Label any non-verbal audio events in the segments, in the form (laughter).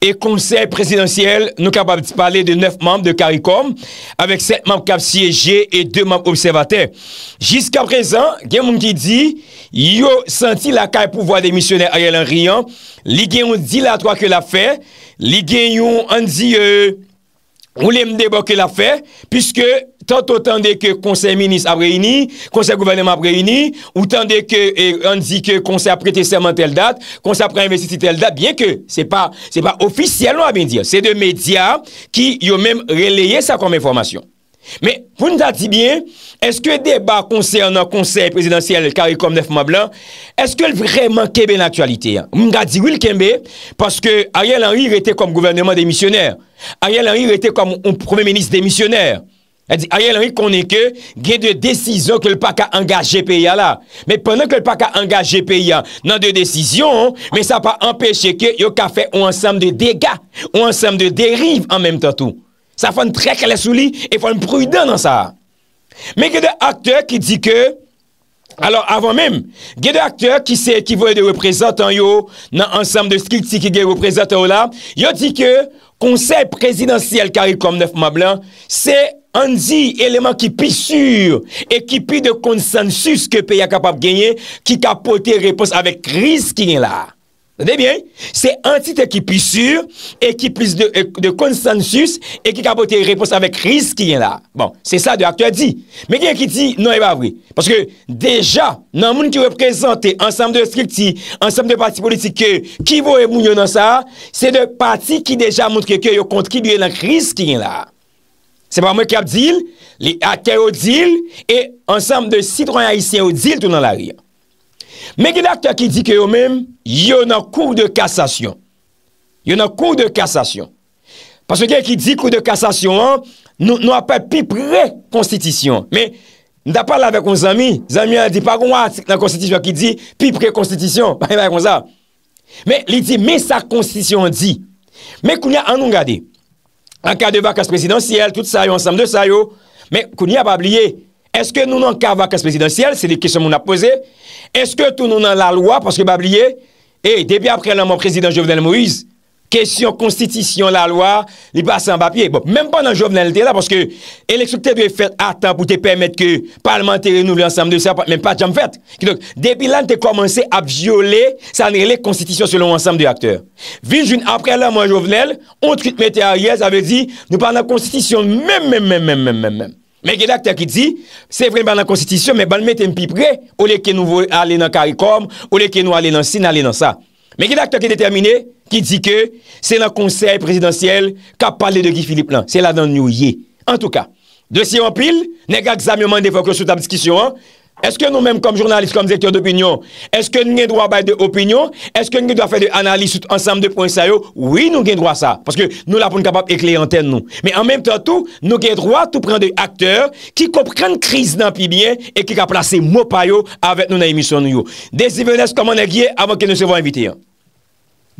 E konsey prezidentiyel nou kapabit pale de 9 mamb de Karikom avek 7 mamb kap siyeje e 2 mamb observate. Jiska prezan, gen moun ki di, yo santi la kaj pouvoi de misyoner a yel an riyan, li gen yon di la toa ke la fe, li gen yon an di yo... Euh, Ou lèm debò ke la fè, piskè tante otan de ke konsey minis ap reyni, konsey gouvernement ap reyni, ou tante de ke an eh, di ke konsey ap prete seman tel dat, konsey ap preinvestisi tel dat, biè ke se pa ofisyel ou a bin dir, se de medya ki yo mèm releye sa konmè informasyon. Mè pou nou ta di bie, eske debat konser nan konser presidansiyel karikom 9 Mablan, eske l vreman kebe natualite ya? Mou nga di wil kebe, paske Ariel Henry rete kom gouvernement demisyonèr. Ariel Henry rete kom ou proumenis demisyonèr. Ariel Henry konen ke, ge de desizo ke l pa ka angaj GPA la. Mè penon ke l pa ka angaj GPA nan de desizyon, mè sa pa empèche ke yo ka fe ou ansam de dega, ou ansam de derive an mèm tatou. sa fan trek ala souli, e fan prouden nan sa. Men gen de akteur ki di ke, alo avon men, gen de akteur ki se ekivoye de reprezentan yo, nan ansam de skilti ki gen reprezentan yo la, yo di ke, konsep prezidential karikom 9 ma blan, se anzi eleman ki pi sur, e ki pi de konsensus ke pe ya kapap genye, ki kapote repos avek kriz ki gen la. Tade bien, se antite ki pi sur, e ki plis de konsensus, e ki kapote repos avek kriz ki gen la. Bon, se sa de aktya di. Me gen ki di, non e ba vri. Paske deja, nan moun ki represente ansam de strikti, ansam de pati politike, ki vo e moun yo nan sa, se de pati ki deja moun kikyo yo kontri duye nan kriz ki gen la. Se pa moun ki ap dil, li aktya yo dil, e ansam de sitran haisyen yo dil tou nan la riyan. Mè gè la kè ki di kè yo mèm, yon nan kou de kassasyon. Yon nan kou de kassasyon. Pas wè gè ki di kou de kassasyon an, nou apè pi pre konstitisyon. Mè, nou da parlè avè kon zami, zami an di pa kon wè, nan konstitisyon ki di, pi pre konstitisyon. Mè, lè di, mè sa konstitisyon an di. Mè koun ya an nou gade. An kè de vakas presidansyel, tout sa yo, ansam de sa yo, mè koun ya pa bliye konstitisyon. Eske nou nan kavakas prezidentiyel? Se li kesyon moun ap pose. Eske tou nou nan la lwa? Pwoske babliye? E, eh, eh, debi apre lan moun prezident Jovenel Moïse, kesyon konstitisyon la lwa, li basan babliye. Mwen pen nan Jovenel te la, pwoske eleksopte dwe fet atan pou te pwemet ke parlamenter nou lansam de sa, men pa jam fet. Kito, debi lan te komanse ap viole sanre le konstitisyon selon ansam de akter. Vinjoun apre lan moun Jovenel, ontritmete a yez ave di, nou pen nan konstitisyon mwen mwen mwen mwen mwen mwen mwen Men gen akte ki di, se vren ban nan konstitisyon, men ban meten pi pre, ou le ke nou alen an karikom, ou le ke nou alen an sin, alen an sa. Men gen akte ki determine, ki di ke, se nan konsey presidansyel, kap pale de Guy Philippe lan. Se la dan nou ye. En tou ka, dosi wampil, nega gzami wman defoklo sou tab diskisyon an, Eske nou menm kom jurnalist, kom zektor d'opinyon, eske nou gen drwa bay de opinyon, eske nou gen drwa fè de analist ansam de pwensayon, oui nou gen drwa sa, paske nou la pou nou kapap ek le anten nou. Men an menm tan tou, nou gen drwa tou pren de akter ki kopren kriz nan pibyen, e ki ka plase mwopayon avèt nou nan emisyon nou yo. Desi vènesk, koman ek ye, avèk e nou se von evite yon.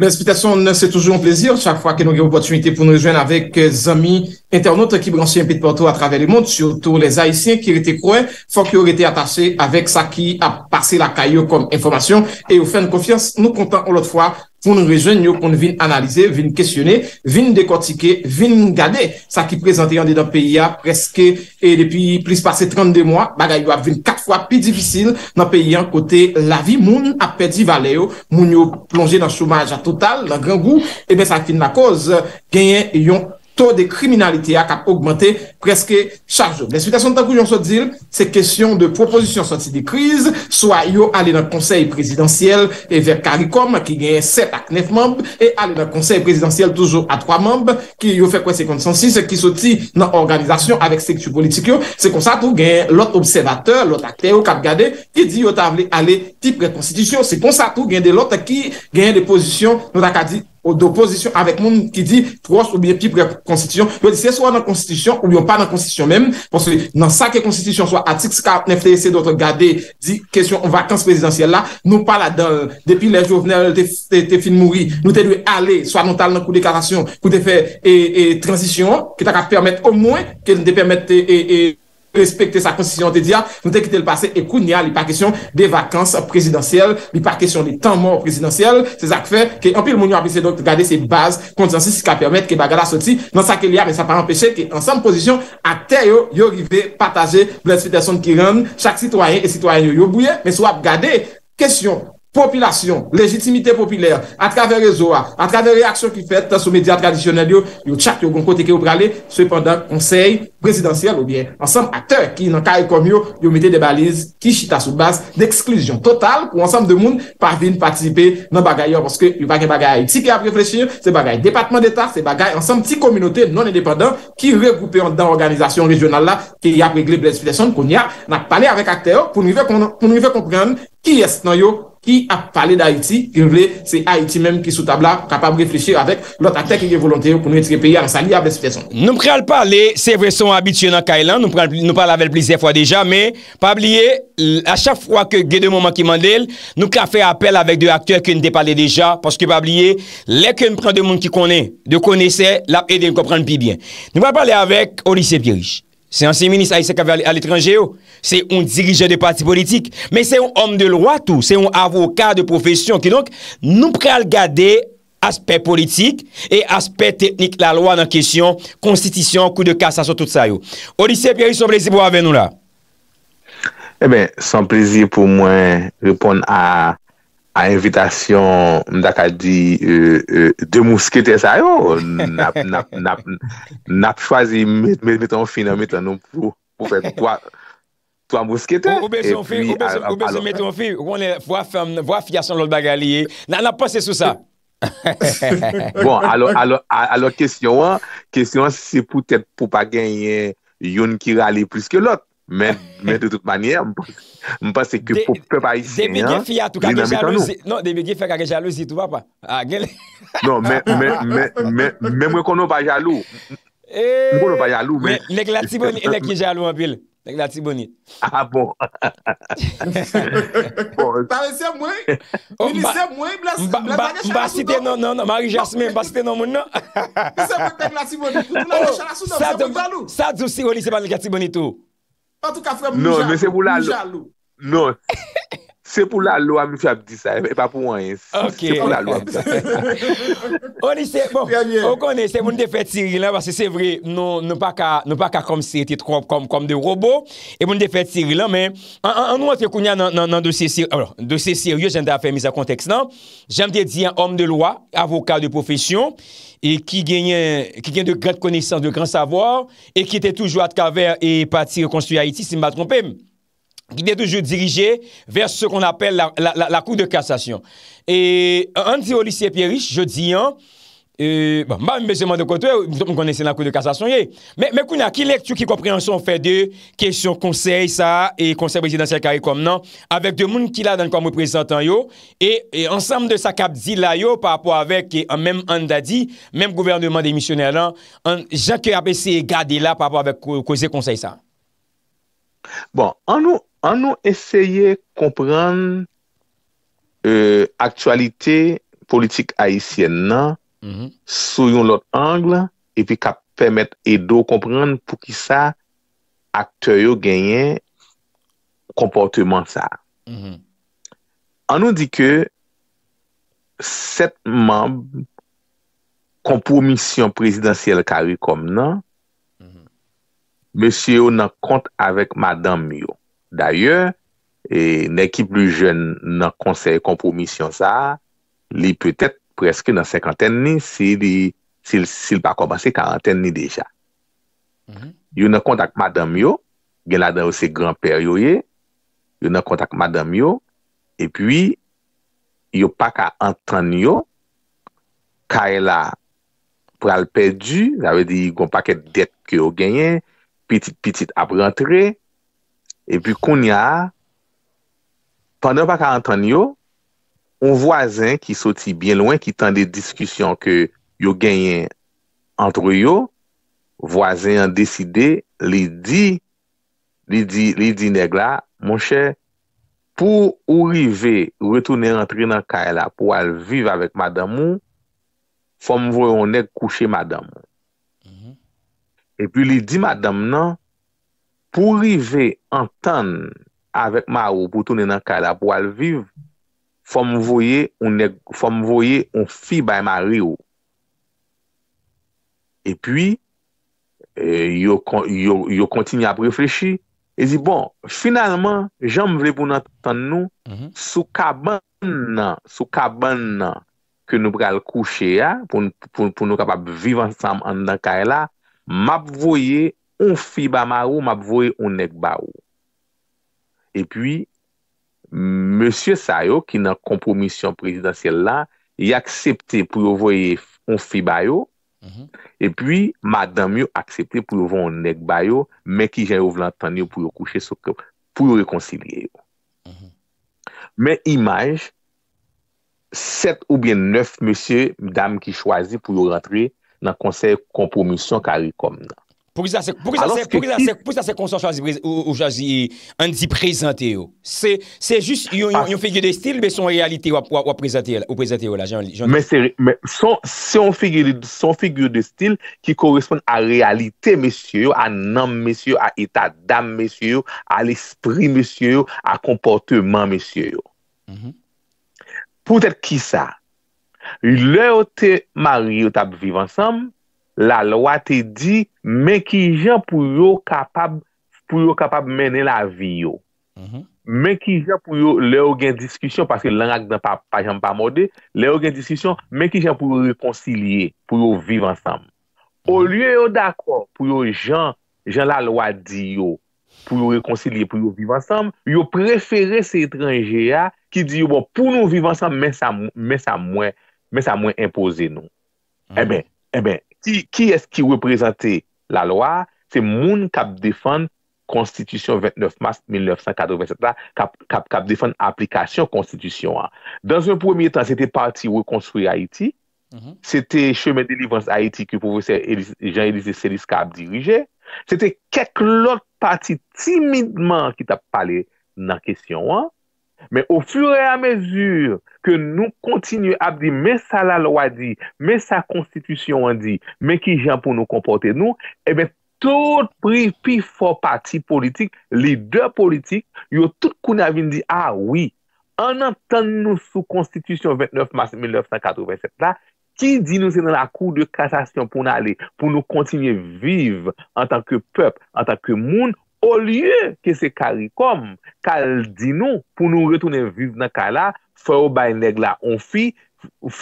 L'inspitation, c'est toujours un plaisir. Chaque fois qu'il y a une opportunité pour nous rejoindre avec euh, des amis internautes qui branchent un peu de porto à travers le monde, surtout les haïtiens qui l'étaient croit, font qu'ils l'étaient attaché avec ça qui a passé la caillot comme information. Et au fin de confiance, nous comptons en l'autre fois pou nou rejwen yo kon vin analize, vin kesyone, vin dekotike, vin gade. Sa ki prezante yon de dan peyi ya preske e depi plis pase 32 mwa, bagay do a vin 4 fwa pi difisil nan peyi yan kote la vi. Moun apè di vale yo, moun yo plonje dan choumage a total, lan gran gou, e ben sa fin la koz genyen yon kote. de kriminalite akap augmente preske chaje. Les situations d'accouchement sont d'il, c'est question de proposition sorti des crises, soit yo allé dans le conseil présidentiel et vers Caricom qui gagne 7 à 9 membres et allé dans le conseil présidentiel toujours à 3 membres qui y ont fait quoi ces conditions-ci, ce qui sorti dans l'organisation avec ces structures politiques. C'est comme ça qu'on gagne l'autre observateur, l'autre acteur au Cap-Gadet, qui dit au table, allez, type de constitution. C'est comme ça qu'on gagne de l'autre qui gagne des positions dans l'Acadie. ou d'oposisyon avek moun ki di, proche ou biye pi prek konstisyon, lwè di se swa nan konstisyon ou biyon pa nan konstisyon mèm, pwanswe nan sa ke konstisyon swa atik, skarpe nè fte se dote gade, di kesyon an vakans prezidentsyel la, nou pala dan, depi lè jo venè te fin mouri, nou te dwe ale, swa nou tal nan kou de karasyon, kou de fe, e transisyon, ki ta ka permèt o mwen, ki te permèt te... Respekte sa konsisyon te dia, nou te kite le pase ekoun ya li pa kesyon de vakans prezidansyel, li pa kesyon de tanman prezidansyel, se zak fe, ke anpil moun yo apise do te gade se baz kontansi si ka permette ke bagada soti nan sa ke li ya, me sa pa empeshe ke ansem pozisyon a te yo yo rive pataje blensite son ki ren, chak sitwayen e sitwayen yo yo bouye, me swap gade, kesyon. Popilasyon, lejitimite populer, a travère zoa, a travère aksyon ki fète sou media tradisyonel yo, yo chak yo gonkote ki yo pralè, sèpèndan konsey presidansyèl ou bien, ansèm akter ki nan kari komyo yo mète de baliz ki chita sou bas d'ekskluzyon total pou ansèm de moun parvin patisipe nan bagay yo, non porske non, yo bagay bagay. Si ki ap reflechir, se bagay depatman d'Etat, se bagay ansèm ti kominote non-independant ki regroupe an dan organizasyon regional la ki ya pregle blèz fidesyon kon ya nan pale avèk akter yo pou nou vek Ki a pale d'Haïti, ki nou vle, se Haïti menm ki sou tabla kapab reflechir avèk lout akter ki yon volonté pou nou yon tripeyi an sa liyab lè se fèson. Nou pral pale, se vè son abit yon an kailan, nou pale avèl plizè fwa dejan, men, pabliye, a chak fwa ke gè de mouman ki mandel, nou ka fè apel avèk de akter ki nou dè pale dejan, paske pabliye, lè ke nou pran de moun ki konè, de konè se, la e de nou kompran pi bien. Nou pale pale avèk Olicer Pierich. Se yon semenis aisek ave al etranje yo, oh. se yon dirije de parti politik, men se yon om de lwa tou, se yon avoka de profesyon ki donk nou pral gade aspe politik e aspe teknik la lwa nan kesyon konstitisyon kou de kasa sou tout sa yo. Orise Pierre, yon son plezi pou ave nou la? E eh ben, son plezi pou mwen repon a... invidasyon mdaka di de mouskete sa yo nap nap nap chwazi meton fi nan meton nou pou fet toa toa mouskete ou beso meton fi voaf yason lout bagaliye nan ap pase sou sa bon alo kestyon kestyon se pou tèt pou pa genye yon ki rale plus ke lot Men, (laughs) men de tout manye, mpase ki pou pepay si. Se pe ge fiyatou, kage jalou si, non, se pe ge fiyatou, kage jalou si, tout wapa. Non, men, men, men, men, men mwen konon pa jalou. Mwen konon pa jalou, men. Nek la tiboni, nek ki jalou anpil. Nek la tiboni. Ha bon. Par ese mwen, in ese mwen, mba site nan, nan, nan, mari jasmen, mba site nan, moun nan. Nese mwen pek la tiboni, mwen la chalassou nan, mwen jalou. Sa djousi wali se pan le kati boni tout. Patou ka fwe mou jalou. Non. Ehehehe. (laughs) Se pou la lwa mi fap di sa, e pa pou mwen yon. Ok. Se pou la lwa mi fap di sa. On yon se, bon, on konen se, moun de fet siri lan, vase se vre, nou pa ka, nou pa ka kom se, te trok kom, kom de robo, e moun de fet siri lan, men, an nou an te kounya nan dosye siri, an nou, dosye siri, yo jende a fe miz a konteks nan, jende di an om de lwa, avokal de profesyon, e ki genye, ki genye de gret koneysans, de gran savor, e ki te toujou at kaver, e pati rekonstruyay ti, si mba trompem. ki de toujou dirije vers se kon apel la kou de kassasyon. E an diyo lisiye Pieris, je diyan, mbam mbese mwande koto, mkonesen la kou de kassasyon ye, mbem mbem mwen akil ek tou ki komprehansyon fè de kèsyon konsey sa e konsey prezidentsel kare kom nan, avèk de moun ki la dan kom reprezentan yo, e ansam de sa kap zila yo pa apò avèk an mèm an dadi, mèm gouvernement de missionè lan, an jake apè se gade la pa apò avèk kosey euh, konsey sa. Bon, an nou An nou eseye kompren e, aktualite politik Aisyen nan, mm-hmm. sou yon lot angle, epi ka pemet edo kompren pou ki sa akteyo genyen komporteman sa. Mm-hmm. An nou di ke, setman kompomisyon prezidansyel kari kom nan, mm-hmm. mesye yo nan kont avèk madame yo. D'ayon, ne ki plu jen nan konsey kompromisyon sa, li pwetet preske nan 50 ni, si li pa kompase 40 ni deja. Mm-hmm. Yo nan kontak madam yo, gen la dan wese granper yo ye, yo nan kontak madam yo, epwi yo pa ka antan yo, ka ela pral pedu, jave di yon paket det ki yo genyen, pitit-pitit ap rentreye, E pi koun ya, pandan pa ka anton yo, ou wazen ki soti bien loin ki tan de diskusyon ke yo genyen antro yo, wazen an deside, li di li di neg la, moun chè, pou ou rive, ou retounen rentri nan ka e la pou al vive avèk madame ou, fòm vwè ou neg kouche madame ou. Mm-hmm. E pi li di madame nan, pou rive entan avek ma ou pou toune nan ka la pou al viv, fòm voye un fi bay ma ri ou. E pwi, e, yo kontinye ap reflechi, e zi, bon, finalman, jan m vle pou nan entan nou, mhm. sou ka ban nan ke nou pral kouche ya, pou nou kapap viv ansam an nan ka la, map voye on fi ba ma ou, m ap voye on ek ba ou. E pwi, M. Sayo, ki nan kompromisyon prezidentsel la, y aksepte pou yo voye, on fi ba yo, mm-hmm. e pwi, madame yo aksepte pou yo voye, on ek ba yo, men ki jayou vlan tan yo pou yo kouche, mm-hmm. pou yo rekonsilye yo. Men imaj, set ou bien neuf M. Dam ki chwazi pou yo rentre nan konsey kompromisyon karikom nan. Pou ki sa se konson chazi Ou chazi An di prezante yo Se jist yon figye de stil Be son realite ou prezante yo Son figye de stil Ki koresponde a realite Mesye yo, a nam mesye yo A etat dam mesye yo A l'espri mesye yo A komporte man mesye yo mm-hmm. Pou te ki sa Le ou te marie Ou tab vive ansam la lwa te di, men ki jan pou yo kapab, pou yo kapab menen la vi yo. Mhm. Men ki jan pou yo, le yo gen diskisyon, parce lang ak dan pa, pa jan pa mode, le yo gen diskisyon, men ki jan pou yo rekonsilye, pou yo viv ansam. O mhm. liye yo dakwa, pou yo jan, jan la lwa di yo, pou yo rekonsilye, pou yo viv ansam, yo preferen se etranje ya, ki di yo, bon, pou nou viv ansam, men sa mwen, men sa mwen impose nou. E ben, e ben, Ki es ki wè prezante la lwa, se moun kap defan konstitusyon 29 mars 1987, kap defan aplikasyon konstitusyon an. Dans un pwemye tan, se te parti wè konstruye Haiti, se mm-hmm. te cheme de livrans Haiti ki pouve se Jean-Élise Sélis kap dirije, se te kek lòt parti timidman ki tap pale nan kesyon an. Men, ou fure a mezur ke nou kontinye ap di men sa la loi di, men sa konstitusyon an di, men ki jen pou nou kompote nou, e eh ben, tout pri, pi, for parti politik, lider politik, yo tout kou na vin di, a, ah oui, an anten nou sou konstitusyon 29 mars 1987 la, ki di nou se nan la kou de kasasyon pou nou ale, pou nou kontinye vive, an tanke pep, an tanke moun, Ou liye ke se karikom, kal di nou pou nou retounen viv nan kala, fè ou bay neg la, ou fè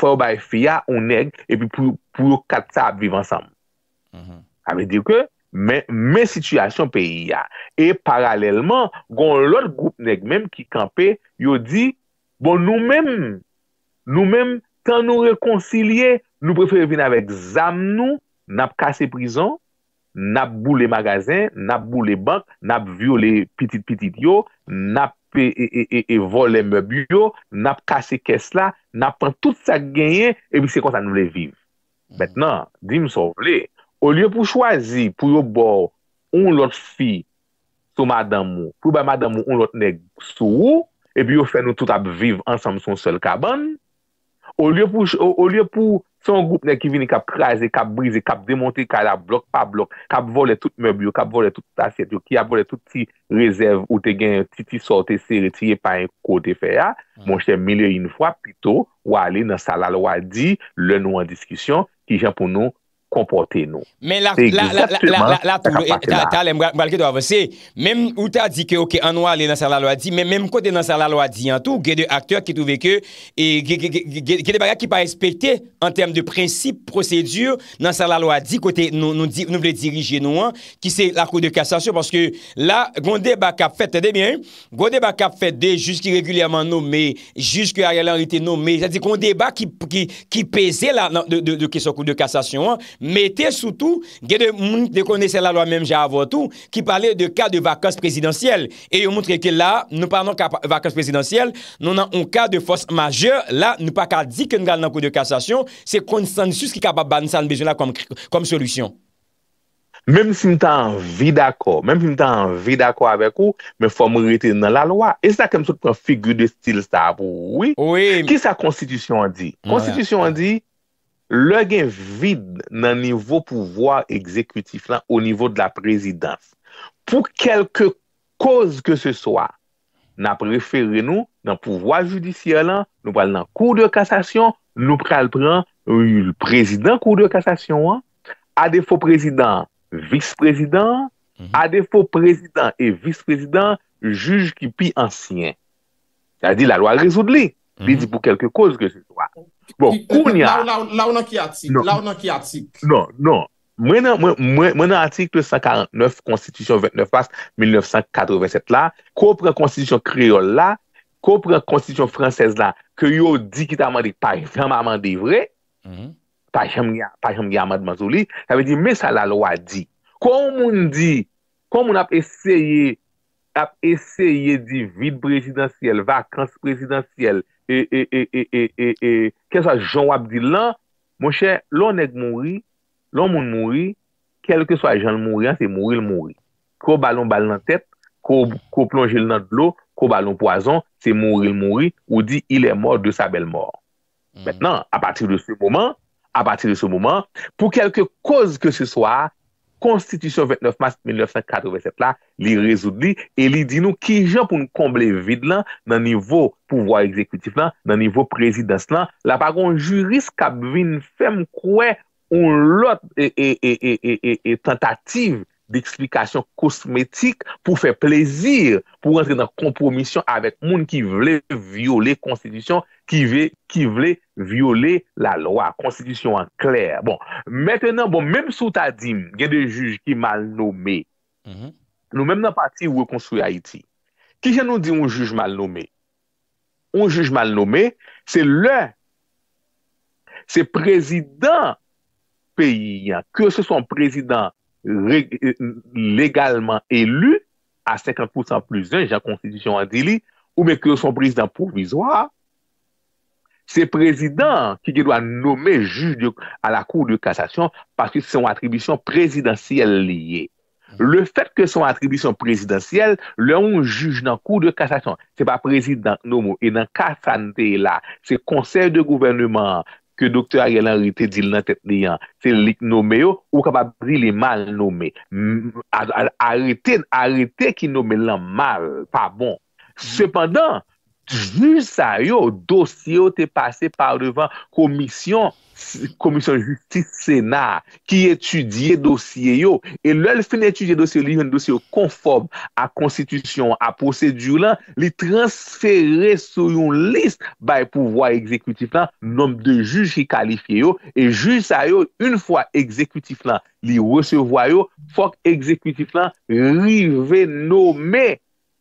ou bay fè ya, ou neg, epi pou kat sa ap viv ansam. A me dir ke, men situasyon pe yi ya. E paralelman, gon lout goup neg menm ki kampe, yo di, bon nou menm, nou menm, kan nou rekoncilye, nou prefer vin avèk zam nou, nap kase prizon, nap bou le magazin, nap bou le bank, nap vyo le pitit-pitit yo, nap e, e, e, e vo le meb yo, nap kase kes la, nap pren tout sa genyen, ebi se konta nou le viv. Bet mm. nan, di m sou vle, ou liyo pou chwazi pou yo bo un lot fi sou madamou, pou ba madamou un lot neg sou, ebi yo fè nou tout ap viv ansam son sol kaban, ou liyo pou Son goup nen ki vini kap kraze, kap brize, kap demonte ka la blok, pa blok, kap vole tout mebyo, kap vole tout aset yo, ki ap vole tout ti rezerv ou te gen ti ti sote se retiye pa yon kote fe ya, monshe mile yon fwa pito wale nan salal wadi le nou an diskisyon ki jen pou nou kompote nou. Metè soutou, gè de mouni de kone se la loi mèm javotou, ki pale de ka de vakans presidansyel. E yon moun tre ke la, nou pa nan vakans presidansyel, nou nan un ka de fos majeur, la, nou pa ka di ke nou gale nan kou de kassasyon, se kon san disus ki ka pa ban san bezou la kom solusyon. Mèm si mwen tan vi dako, mèm si mwen tan vi dako avek ou, mè fò moun rete nan la loi. E sa kem sot kon figu de stil sa ap woui. Ki sa konstitisyon di? Konstitisyon di, Le gen vide nan nivou pouvoi ekzekutif lan ou nivou de la prezidans. Pou kelke koz ke se soa, nan prefere nou nan pouvoi judisyon lan, nou pal nan kou de kassasyon, nou pral pran ou yul prezidans kou de kassasyon wan, a defo prezidans, visprezidans, mhm. a defo prezidans et visprezidans, juj ki pi ansyen. Sa di la lo al rezoud li, li di pou kelke koz ke se soa. Bon, la w nan ki atik non. La w nan ki atik non, non. Mwen nan atik 249 Konstitisyon 29 bas 1987 la Kopren konstitisyon kreol la Kopren konstitisyon fransez la Kyo di ki ta mandi pa ferma mandi vre mm-hmm. Pa jem yaman Mwen sa la lo a di Kon moun di Kon moun ap eseye Ap eseye di vid prezidentiyel Vakans prezidentiyel E, e, e, ke sa jean wap di lan, moun chè, loun neg moun ri, loun moun moun ri, kel ke sa jean moun ri an, se moun ri l moun ri. Ko balon bal nan tet, ko plonje nan d'lo, ko balon poason, se moun ri l moun ri, ou di il è mòr de sa bel mòr. Mèt mm. nan, a pati de sou moun man, a pati de sou moun man, pou kelke koz ke se swa, Konstitusyon 29 mars 1987 la li rezoud li e li di nou ki jan pou nou komble vid lan nan nivou pouvoi ekzekutif lan, nan nivou prezidans lan, la pa gon juris kabvin fem kwe ou lot e, e, e, e tentativ d'eksplikasyon kosmetik pou fè plezir, pou rentre nan kompromisyon avèk moun ki vle viole konstitisyon ki vle viole la loa. Konstitisyon an klèr. Bon, mètenan, bon, mèm sou ta dim, gen de juj ki malnome, nou mèm nan pati wè konsou Haiti, ki jen nou di un juj malnome? Un juj malnome, se lè se prezident peyi, ke se son prezident Euh, legalman elu a 50% plus 1 jan konstitisyon an dili ou meke son bris dan pouvizwa se prezident ki je do a nome juj a la kou de kassasyon paske son atribisyon prezidansyel liye. Le fèt ke son atribisyon prezidansyel le ou juj nan kou de kassasyon se pa prezident nomou e nan kassante la se konsey de gouvernement ke doktor a gen lan rete di lan tet diyan, se lik nome yo, ou kapabri li e mal nome, a rete, a rete ki nome lan mal, pa bon, sepandan, Juj sa yo, dosye yo te pase pa revan komisyon, komisyon justit sena ki etudye dosye yo. E lel fin etudye dosye yo, li yon dosye yo konforb a konstitusyon, a posedjou lan, li transferre sou yon lis by pouvoi ekzekutif lan, nom de juj ki kalifi yo. E juj sa yo, un fwa ekzekutif lan, li wesevwa yo, fok ekzekutif lan, li ve nomey.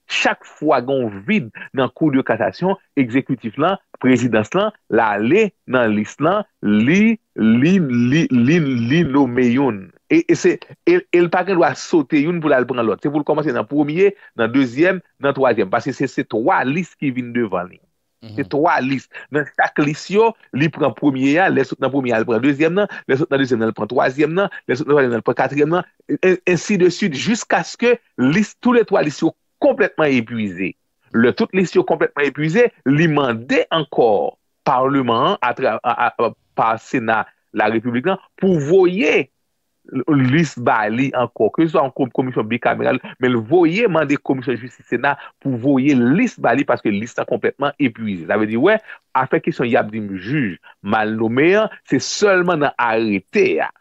chak fwagon vide nan kou diyo katasyon, ekzekutif lan, prezidans lan, la le nan lis lan, li, li, li, li, li, li nou me yon. E l pa gen do a sote yon pou la al pran lot. Se vou l komanse nan pwomye, nan dezyem, nan toazyem. Basi se se toa lis ki vin devan li. Se toa lis. Nan chak lis yo, li pran pwomye ya, le sot nan pwomye al pran dezyem nan, le sot nan dezyem nan al pran toazyem nan, le sot nan pwomye al pran katryem nan, ensi de syud, jisk aske, lis, tout le toa lis Kompletman epuize. Le tout listio kompletman epuize, li mande ankor parlement, par sena la republikan, pou voye lisbali ankor. Ke sou an komisyon bikameral, men voye mande komisyon justi sena pou voye lisbali, paske lis sa kompletman epuize. La ve di, wè, afe ki son yabdim juj, malnomeyan, se solman nan arete ya.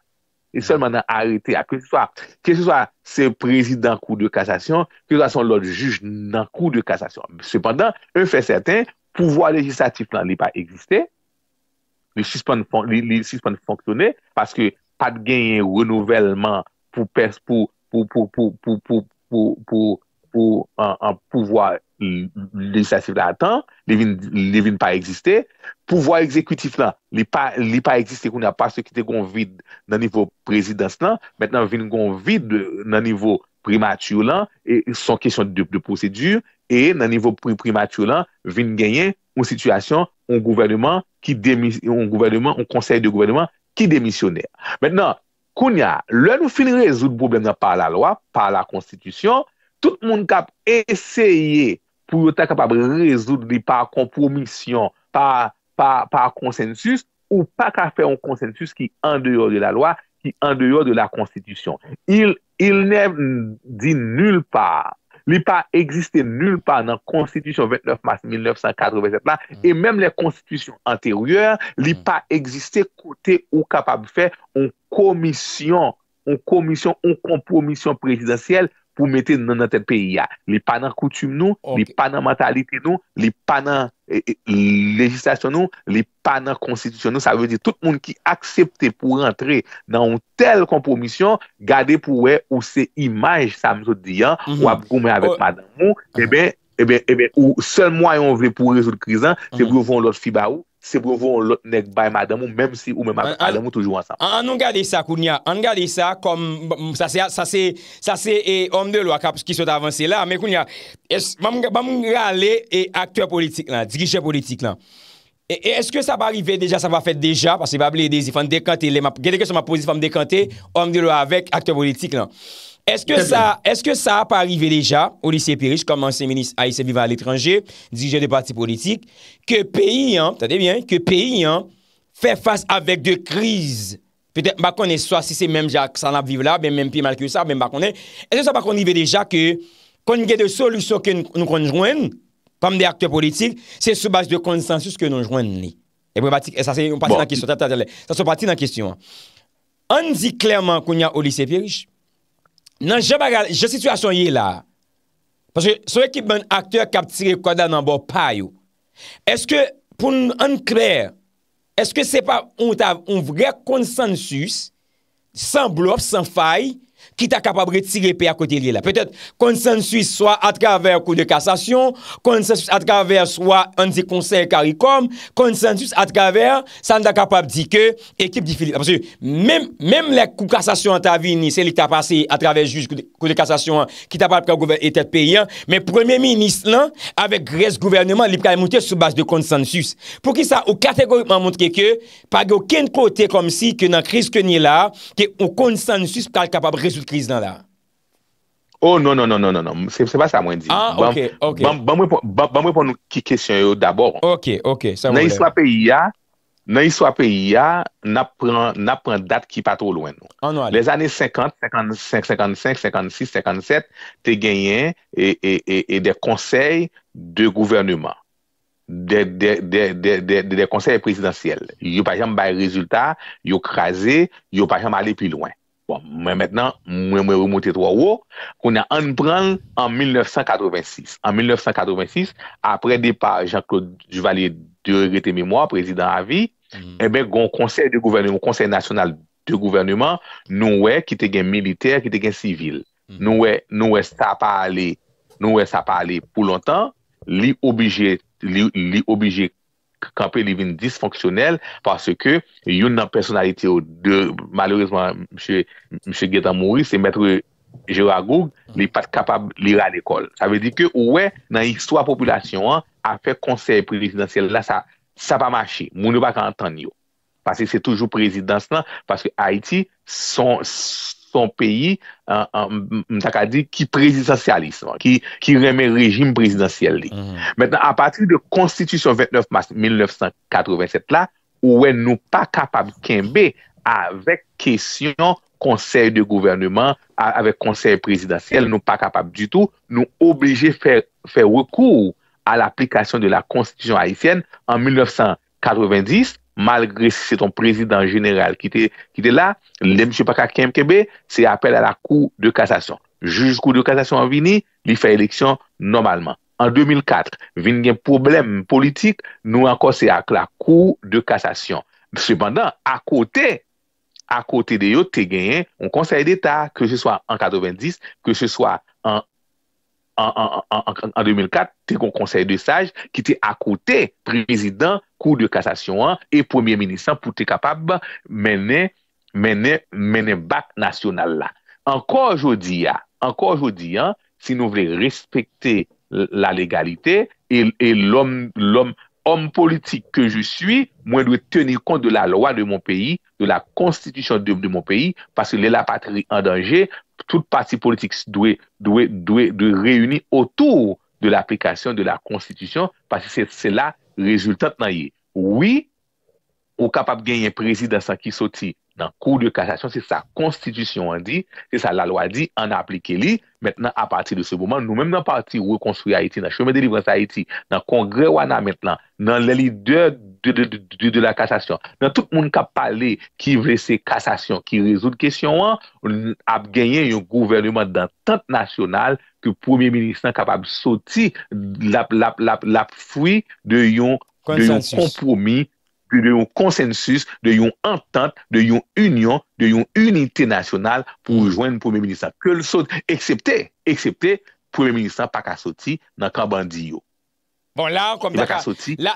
et seulement dans arrêté, que ce soit, que ce soit ses présidents cours de cassation, que ce soit son l'autre juge dans cours de cassation. Cependant, un fait certain, pouvoir législatif là n'est pas existé, le suspend, fonctionner, parce que pas de gain renouvellement pour, pour, pour, pour, pour, pour, pour, pour pou an pouvoi legislatif la tan, li vin pa egziste. Pouvoi ekzekutif lan, li pa egziste koun ya pa se kite goun vide nan nivou prezidans lan. Mèt nan vin goun vide nan nivou primatiyou lan son kesyon de posèdure e nan nivou primatiyou lan vin genyen ou situasyon ou konsey de gouvernement ki demisyonè. Mèt nan, koun ya, lè nou finirezout boublem nan pa la loa, pa la konstitisyon, Tout moun kap eseye pou yo ta kapab rezoud li pa kompromisyon, pa konsensus, ou pa ka fe yon konsensus ki yon deyo de la lwa, ki yon deyo de la konstitusyon. Il ne di nul pa, li pa egziste nul pa nan konstitusyon 29 mars 1987 la, e mèm le konstitusyon anteryeur, li pa egziste kote ou kapab fe yon komisyon, yon komisyon, yon kompromisyon prezidentiyel, pou mette nan nan ten peyi ya. Li panan koutume nou, li panan matalite nou, li panan e, e, legistasyon nou, li panan konstitisyon nou, sa ve di tout moun ki aksepte pou rentre nan ou tel kompromisyon, gade pou we ou se imaj, sa mzot diyan, ou ap koume avet oh. madan mou, e eh mhm. ben, e ben, e ben, ou sen mwen yon vle pou rezout krizan, se vle voun lot fiba ou, se bouvou ou lotnek bay madèmou, mèm si ou mèm alemou toujou ansap. An nou gade sa, kounya, an nou gade sa, sa se e, omde lwa kapis ki sot avanse la, mè kounya, mamoun gale e aktyen politik lan, dirijen politik lan. E, e eske sa pa arrive deja, sa pa fèd deja, pas se pa blè dezi, fèm dekante, gade kè se ma pozit fèm dekante, omde lwa avèk aktyen politik lan. Est-ce que ça a pas arrivé déjà au lycée Périche, comme ancien ministre Aïsse Vivant à l'étranger, dirigeur de parti politique, que pays, t'as dit bien, que pays, fait face avec de crise, peut-être pas qu'on est soi, si c'est même Jacques Sanab Vivant, même Pierre Malcursart, même pas qu'on est, est-ce que ça a pas arrivé déjà qu'on y ait de solutions que nous conjouènes, comme des acteurs politiques, c'est sous base de consensus que nous joignons-nous? Et ça se partit dans la question. On dit clairement qu'on y a au lycée Périche? nan je bagade, je situasyon ye la, paske sou ekip men akte kap tiri koda nan bo payo, eske pou nou an kre, eske se pa ou ta un vre konsensus, san blop, san fay, ki ta kapabre tire pe a kote li la. Petet, konsensus soa atraver kou de kassasyon, konsensus atraver soa an di konser karikom, konsensus atraver, sa an da kapab di ke ekip di filip. Mem le kou kassasyon an ta vi ni se li ta pase atraver kou de kassasyon ki ta pal pre etat pe yon, men premye minis lan ave gres gouvernement li pre moutir sou bas de konsensus. Pou ki sa ou kategorikman moutre ke pa ge ou ken kote kom si ke nan kris ke ni la, ke ou konsensus kal kapab rejout kriz nan la? Oh, non, non, non, non, non. Se pa sa mwen di. Ah, ok, ok. Ban mwen pon nou ki kesyon yo dabor. Ok, ok, sa mwen di. Nan yi swa peyi ya, nan yi swa peyi ya, nan pren dat ki pa tro lwen nou. Ano ah, alè? Les anè 50, 55, 56, 57, te genyen e, e, e, e de konsey de gouvernement. De konsey presidansyel. Yo pa chanm bay rezultat, yo kraze, yo pa chanm ale pi lwen. Bon, mwen mwen mwen mwote dwa wou, kou na an pran an 1986. An 1986, apre depa Jean-Claude Duvalier de regrette mè mwa, prezident avi, konsel mm-hmm. eh de gouvernement, konsel nasyonal de gouvernement, nou wè ki te gen militer, ki te gen sivil. Mm-hmm. Nou wè sa pa ale pou lontan, li obije kanpe li vin disfonksyonel parce ke yon nan personalite ou de, malorizman M. Gaetan Mouris, se mètre Gérard Goug, li pat kapab li ra l'ekol. Sa ve di ke, ouwe, nan x3 populasyon an, a fe konsey prezidentiel la, sa pa mache, mounou bak an tan yo. Parce se toujou prezident selan, parce que Haiti, son peyi, qui ka qui ki qui ki, ki reme rejim à li. Mm -hmm. de constitution 29 mars 1987 la, pas nou pa kapab kenbe avec question conseil de gouvernement, avec conseil présidentiel nou pas capables du tout, nous obligés faire faire recours à l'application de la constitution haïtienne en 1990 malgre si se ton prezident general ki te la, le mse pakak kem kebe, se apel a la kou de kasasyon. Jouj kou de kasasyon an vini, li fè eleksyon normalman. An 2004, vini gen problem politik, nou an kon se ak la kou de kasasyon. Sebandan, akote, akote de yo te genyen, an konsey d'eta, ke se swa an 90, ke se swa an 80, en, 2004, un kon de de qui était à côté président, cours de cassation hein, et premier ministre hein, pour être capable mener, mener, mener bac national encore Encore dis encore aujourd'hui, hein, si nous voulons respecter la légalité et l'homme politique que je suis, je dois tenir compte de la loi de mon pays, de la constitution de, mon pays, parce que la patrie en danger. tout parti politik dwe dwe dwe dwe reyouni otou de la aplikasyon de la konstitisyon pasi se la rezultat nan ye ou kapap genye prezidansa ki soti nan kou de kasasyon se sa konstitisyon an di se sa la lwa di an aplike li metnan apati de se bouman nou menm nan parti ou e konstruye Haiti nan chome de livresse Haiti nan kongre wana metnan nan leli de de la kassasyon. Nan tout moun kap pale ki vre se kassasyon, ki rezout kesyon an, ap genyen yon gouvernement d'antante nasyonal, ki pou mè ministran kap ap soti, lap fwi de yon kompromi, de yon konsensus, de yon antante, de yon union, de yon unité nasyonal pou mm. jwen pou mè ministran. Kèl sot, ekseptè, ekseptè, pou mè ministran pa kassoti, nan kap bandi yon. Bon, la an kom da ka... La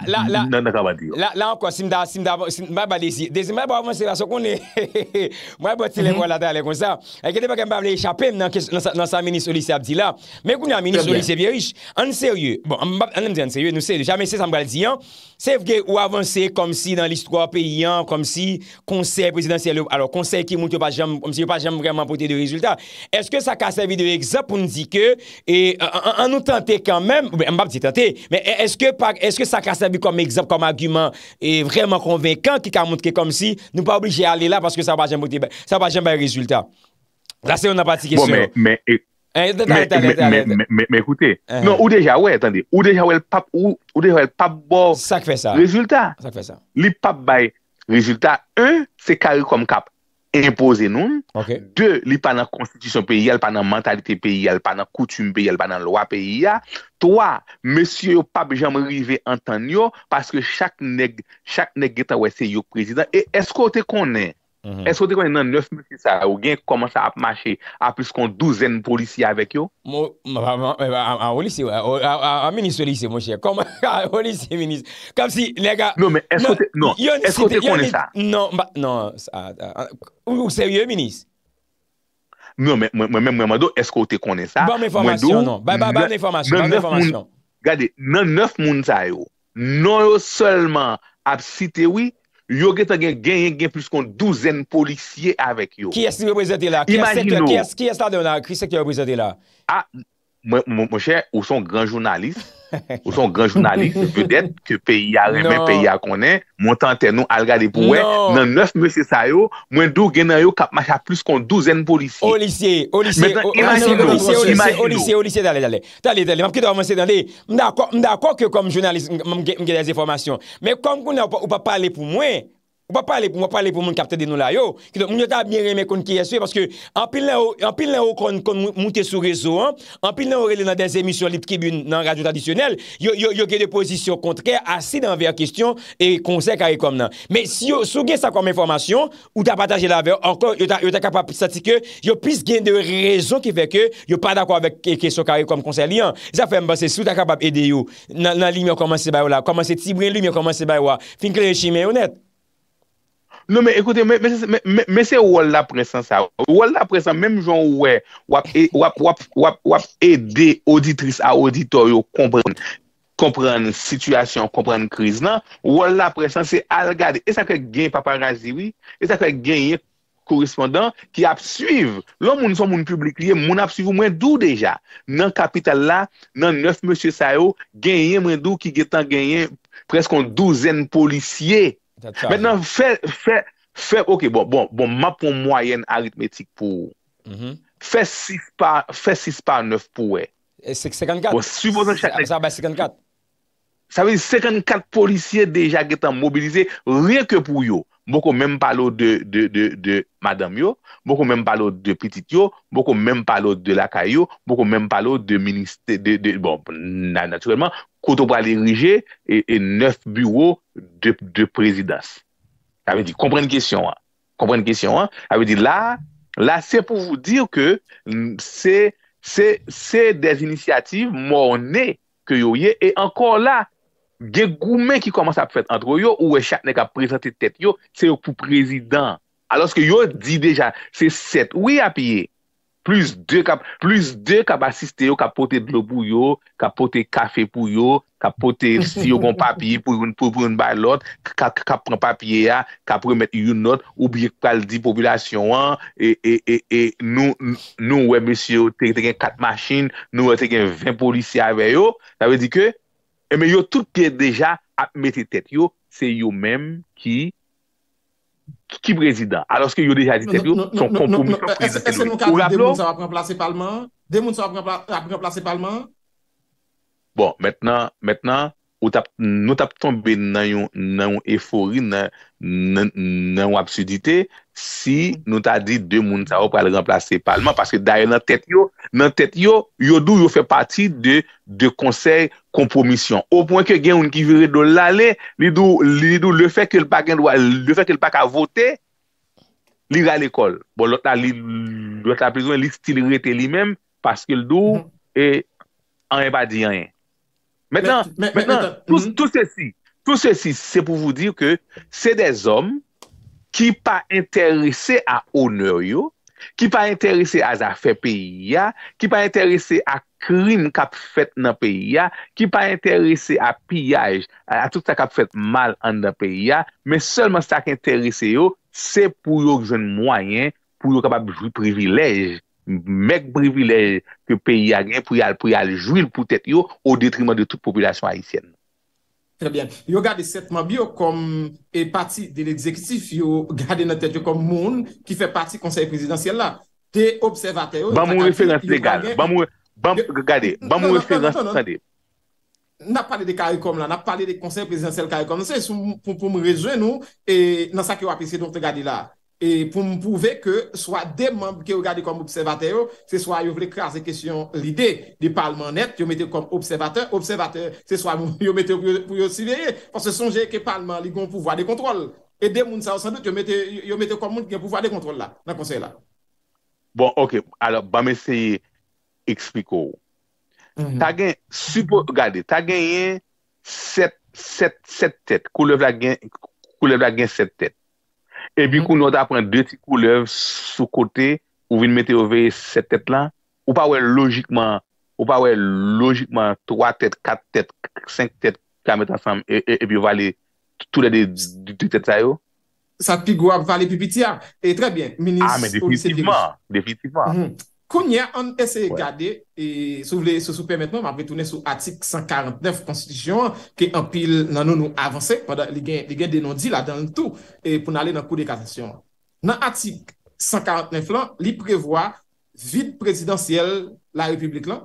an kom, si mda... Mba bade si... Mba bade si la so konen... Mba bade si le mwa lada le kon sa... Ekete pa ke mba bade e chapem nan sa menis olise Abdila, men kounen a menis olise biye riche. An seryew, bon, an mbap an mdi an seryew, nou seryew, jamensi sa mbale diyan, sefge ou avanse kom si dan list kwa peyi an, kom si konser prezidentsel, alors konser ki moutou pa jom kom si yo pa jom vreman pote de rezultat. Eske sa ka servi de l'exemple pou n di ke e an nou tante kanmèm, mbap E eske sa kastavu kom exemple, kom argument e vreman konvekan ki ka mounte ki kom si, nou pa oblije ale la paske sa wajen baye rezultat. La se yo nan patike se yo. Men ekoute, non ou deja, ou e, ou deja ou e pap, ou deja ou e pap bo, rezultat. Li pap baye rezultat, e, se kari kom kap. impose nou. Deu, li pa nan konstitusyon peyi, al pa nan mentalite peyi, al pa nan koutoum peyi, al pa nan loa peyi. Toa, monsiou pa bejame rive an tan yo, paske chak neg, chak neg geta wese yo prezident. E esko te konen Eskote konen nan 9 moun sa yo gen koman sa ap mache apis kon 12 polici avek yo An woli si wè An minis woli si monshe An woli si minis Kamsi lega Non, non Ou seryo minis? Mwen mwemadou eskote konen sa Ban men formasyon Nan 9 moun sa yo Non yo solman ap site wè yo geta gen, gen, gen, plus kon douzen polisye avek yo. Ki es ki yo brezade la? Ki es la donan? Ki se ki yo brezade la? Mwen chè ou son gran jounalist (laughs) Ou son gran jounalist Pe det ke peyi a remen non. peyi a konen Mwen tante nou al gade pou we non. Nan nòs mwen se sayo Mwen dou genan yo kap macha plus kon douzen polisi O lise, o lise O lise, o lise Mwen akon ke kom jounalist Mwen genan se formasyon Mwen kom kon ou pa pale pou mwen wap pale pou moun kapte de nou la yo, moun yo ta mireme kon ki yaswe, anpil nan yo kon moun te sou rezo anpil nan yo rele nan denz emisyon lip tribune nan radyo tradisyonel, yo gen de posisyon kontre, ase nan ver kestyon e konsey kare kom nan, men sou gen sa kon mwen formasyon, ou ta pataje la ver, ankon yo ta kapap sati ke, yo pis gen de rezon ki feke, yo pa da kwa vek kesyon kare kom konsey li an, zafen mbase sou ta kapap ede yo, nan li mwen komanse bay wala, komanse tibren li mwen komanse bay wala, fin kler e shime yon net, Non men, ekote, men se wòl la presan sa, wòl la presan, menm joun wè, wòp e de auditris a auditor yo kompren, kompren situasyon, kompren kriz nan, wòl la presan se al gade, e sa kè gen paparaziwi, e sa kè genye korespondan ki ap suiv. Lò moun son moun publikliye, moun ap suiv mwen dou deja. Nan kapital la, nan 9 M. Sayo, genye mwen dou ki getan genye preskon douzen polisyey. Mè nan fè, fè, fè, fè, ok, bon, bon, bon, ma pou mwayen aritmetik pou, mm-hmm. fè 6 par, fè 6 par 9 pou wè. E se k 54? Bon, suivosan chak lè. A sa, bè 54? Sa wè, 54 polisye deja getan mobilize, rè ke pou yo. Boko mèm palo de, de, de, de, madame yo, boko mèm palo de piti yo, boko mèm palo de laka yo, boko mèm palo de minister, de, de, bon, nan, naturelman. Koto pa li rije e, e neuf bureau de prezidans. A ve di, komprende kesyon an. Komprende kesyon an. A ve di, la, la se pou vous dire ke se des inisiativ mounen ke yo ye. E ankor la, ge goumen ki komanse ap fet antro yo, ou we chakne ka prezante tet yo, se pou prezidans. Alors se yo di deja, se set, oui ap ye. Plis de kap asiste yo kap pote dlo bou yo, kap pote kafe pou yo, kap pote si yo kon papye pou yon balot, kap kon papye ya, kap pou yon met yon not, oubyek pal di populasyon an, e, e, e, e nou we mese yo teken kat machine, nou we teken 20 polisiya we yo, ta ve di ke, e me yo tout ke deja ap meti tet yo, se yo mem ki... Ki prezident? Alorske yo deja non, non, non, dit epi yo, son komproumik an prezident. Ou rap lo? De moun sa va preplase palman? Bon, metnen, nou tap ton be nan yon efori, nan nan yon absurdite, Si nou ta di de moun, sa ou pa le remplase palman, parce que daye nan tet yo, yo dou yo fe pati de konsey kompromisyon. Ou pwen ke gen un ki vire do lale, li dou le fe ke l pak a vote, li ra l ekol. Bon, louta li, louta apizoun li stiligrete li men, parce ke l dou, an e pa di an. Mètenan, mètenan, tout se mm-hmm. si, tout se si, se pou vous dire que se de zom, Ki pa interese a oner yo, ki pa interese a zafè peyi ya, ki pa interese a krim kap fèt nan peyi ya, ki pa interese a piyaj, a touta kap fèt mal an nan peyi ya, men selman sa ki interese yo, se pou yo gen mwayen pou yo kapap jou privilej, mek privilej ke peyi ya gen pou yo al jouil pou tèt yo o detrimen de tout popolasyon Haitienne. Yo gade setman biyo kom e pati de l'exektif, yo gade nan tet yo kom moun ki fe pati konsey prezidansyel la, te observate yo. Bamwe referans legal, bamwe gade, bamwe non, non, referans salib. Non, na pale de karikom la, na pale de konsey prezidansyel karikom la, se sou pou mou rejouen nou, nan sa ki wapise don te gade la. E pou m pouve ke swa de membre ki yo gade kom observateyo, se swa yo vle kase kesyon lide de palman net, yo mette kom observateyo, observateyo, se swa yo mette pou yo siveye, pou se sonje ke palman li kon pouvoi de kontrol. E de moun sa ou san dout, yo mette kom moun ki kon pouvoi de kontrol la, nan konsey la. Bon, ok, alors ba m eseye ekspiko. Mhm. Ta gen, si pou gade, ta gen set, set, set tete, koulev la gen, koulev la gen set tete. Epi kou nou ta apren de ti kou lev sou kote ou vin mette ou veye set tete lan, ou pa we logikman, ou pa we logikman, 3 tete, 4 tete, 5 tete, kamet ansam, epi vali toute de tete sa yo. Sa pi go api vali pi pi ti ya, e tre bien, minis. A, ah, men definitivman, definitivman. Mm-hmm. Kou nye an ese gade, e, sou vle sou souper mentman, m apre toune sou atik 149 konstitisyon ki anpil nan nou nou avanse, li gen denon di la, e, pou nan ale nan kou de kasasyon. Nan atik 149 lan, li prevoa vide prezidansyel la republik lan,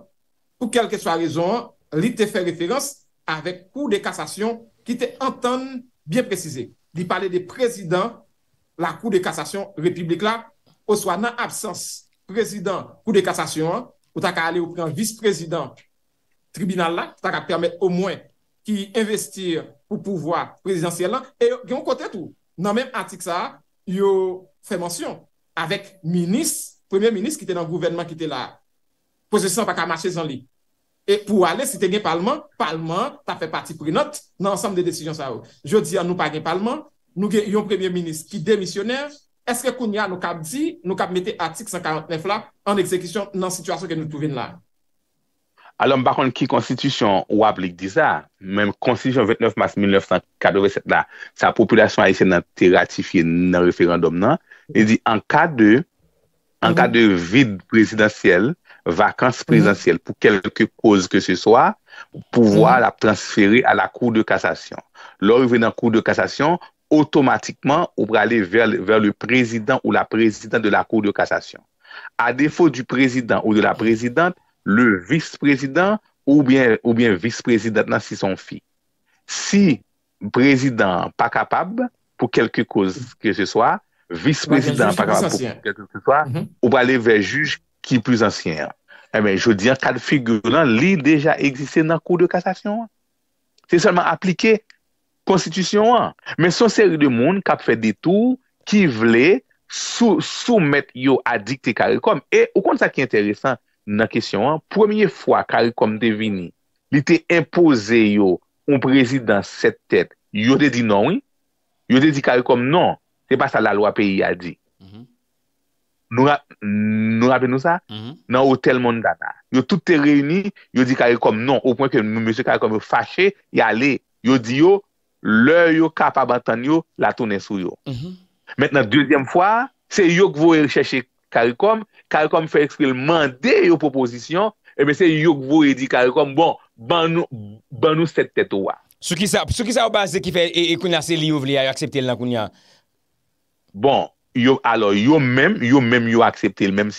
pou kelke sou a rezon, li te fè referans avèk kou de kasasyon ki te anten bien prezise. Li pale de prezidans la kou de kasasyon republik lan, ou swa nan absens republik. Prezident kou de kassasyon, ou ta ka ale ou pren vice-prezident tribunal la, ta ka permette ou mwen ki investir ou pouvoi prezidentielan, e yon kote tout. Nan menm atik sa, yon fè monsyon, avek minis, premier minis ki te nan gouvenman ki te la, posesyon pa ka mache zan li. E pou ale, si te gen palman, palman ta fè pati prenote nan ansam de desijyon sa ou. Oh. Je di an nou pa gen palman, nou gen yon premier minis ki demisyoner, eske koun ya nou kap di, nou kap mette atik 149 la, an eksekisyon nan sitwasyon ke nou touvin la? Alon bakon ki konstitisyon wap lik di sa, men konstitisyon 29 mars 1947 la, sa populyasyon a isen nan te ratifiye nan referandom nan, e di an ka de vide prezidentiyel, vakans prezidentiyel pou kelke koz ke se soa, pou pouvo la transferi a la kou de kasasyon. Loi ou ven nan kou de kasasyon, otomatikman ou pa ale ver le prezident ou la prezident de la kou de kassasyon. A defo du prezident ou de la prezident, le vice-prezident ou bien vice-prezident nan si son fi. Si prezident pa kapab pou kelke kouz ke se swa, vice-prezident pa kapab pou kelke kou se swa, mm-hmm. ou pa ale ver juj ki plus ansyen. E eh men, jodi an, kat figur nan li deja egzise nan kou de kassasyon. Se seman aplike... Konstitisyon an, men son seri de moun kap fè ditou ki vle soumèt yo a dikte Karikom. E, ou kon sa ki enteresan nan kesyon an, premye fwa Karikom devini, li te impose yo ou prezident set tèt, yo te di nanwi, yo te di Karikom nan, te basa la lwa peyi a di. Mm-hmm. Nou rappe nou sa? Mm-hmm. Nan ou tel moun dana. Yo tout te reyuni, yo di Karikom nan, ou pwen ke monsi Karikom fache yale, yo di yo lè yò kapa batan yò, la tounè sou yò. Mèt mhm. nan, dwezyèm fwa, se yò k vò yè chèche karkom, karkom fè ekspilman de yò proposisyon, e eh mè se yò k vò yè di karkom, bon, ban nou, ban nou set tèt wwa. Sou ki sa, sou ki sa wbazè ki fè, e, e, e kounyase li yò vli, a yò akseptè lè nan kounyan. Bon, bon, Yo mèm yo aksepte lè, mèm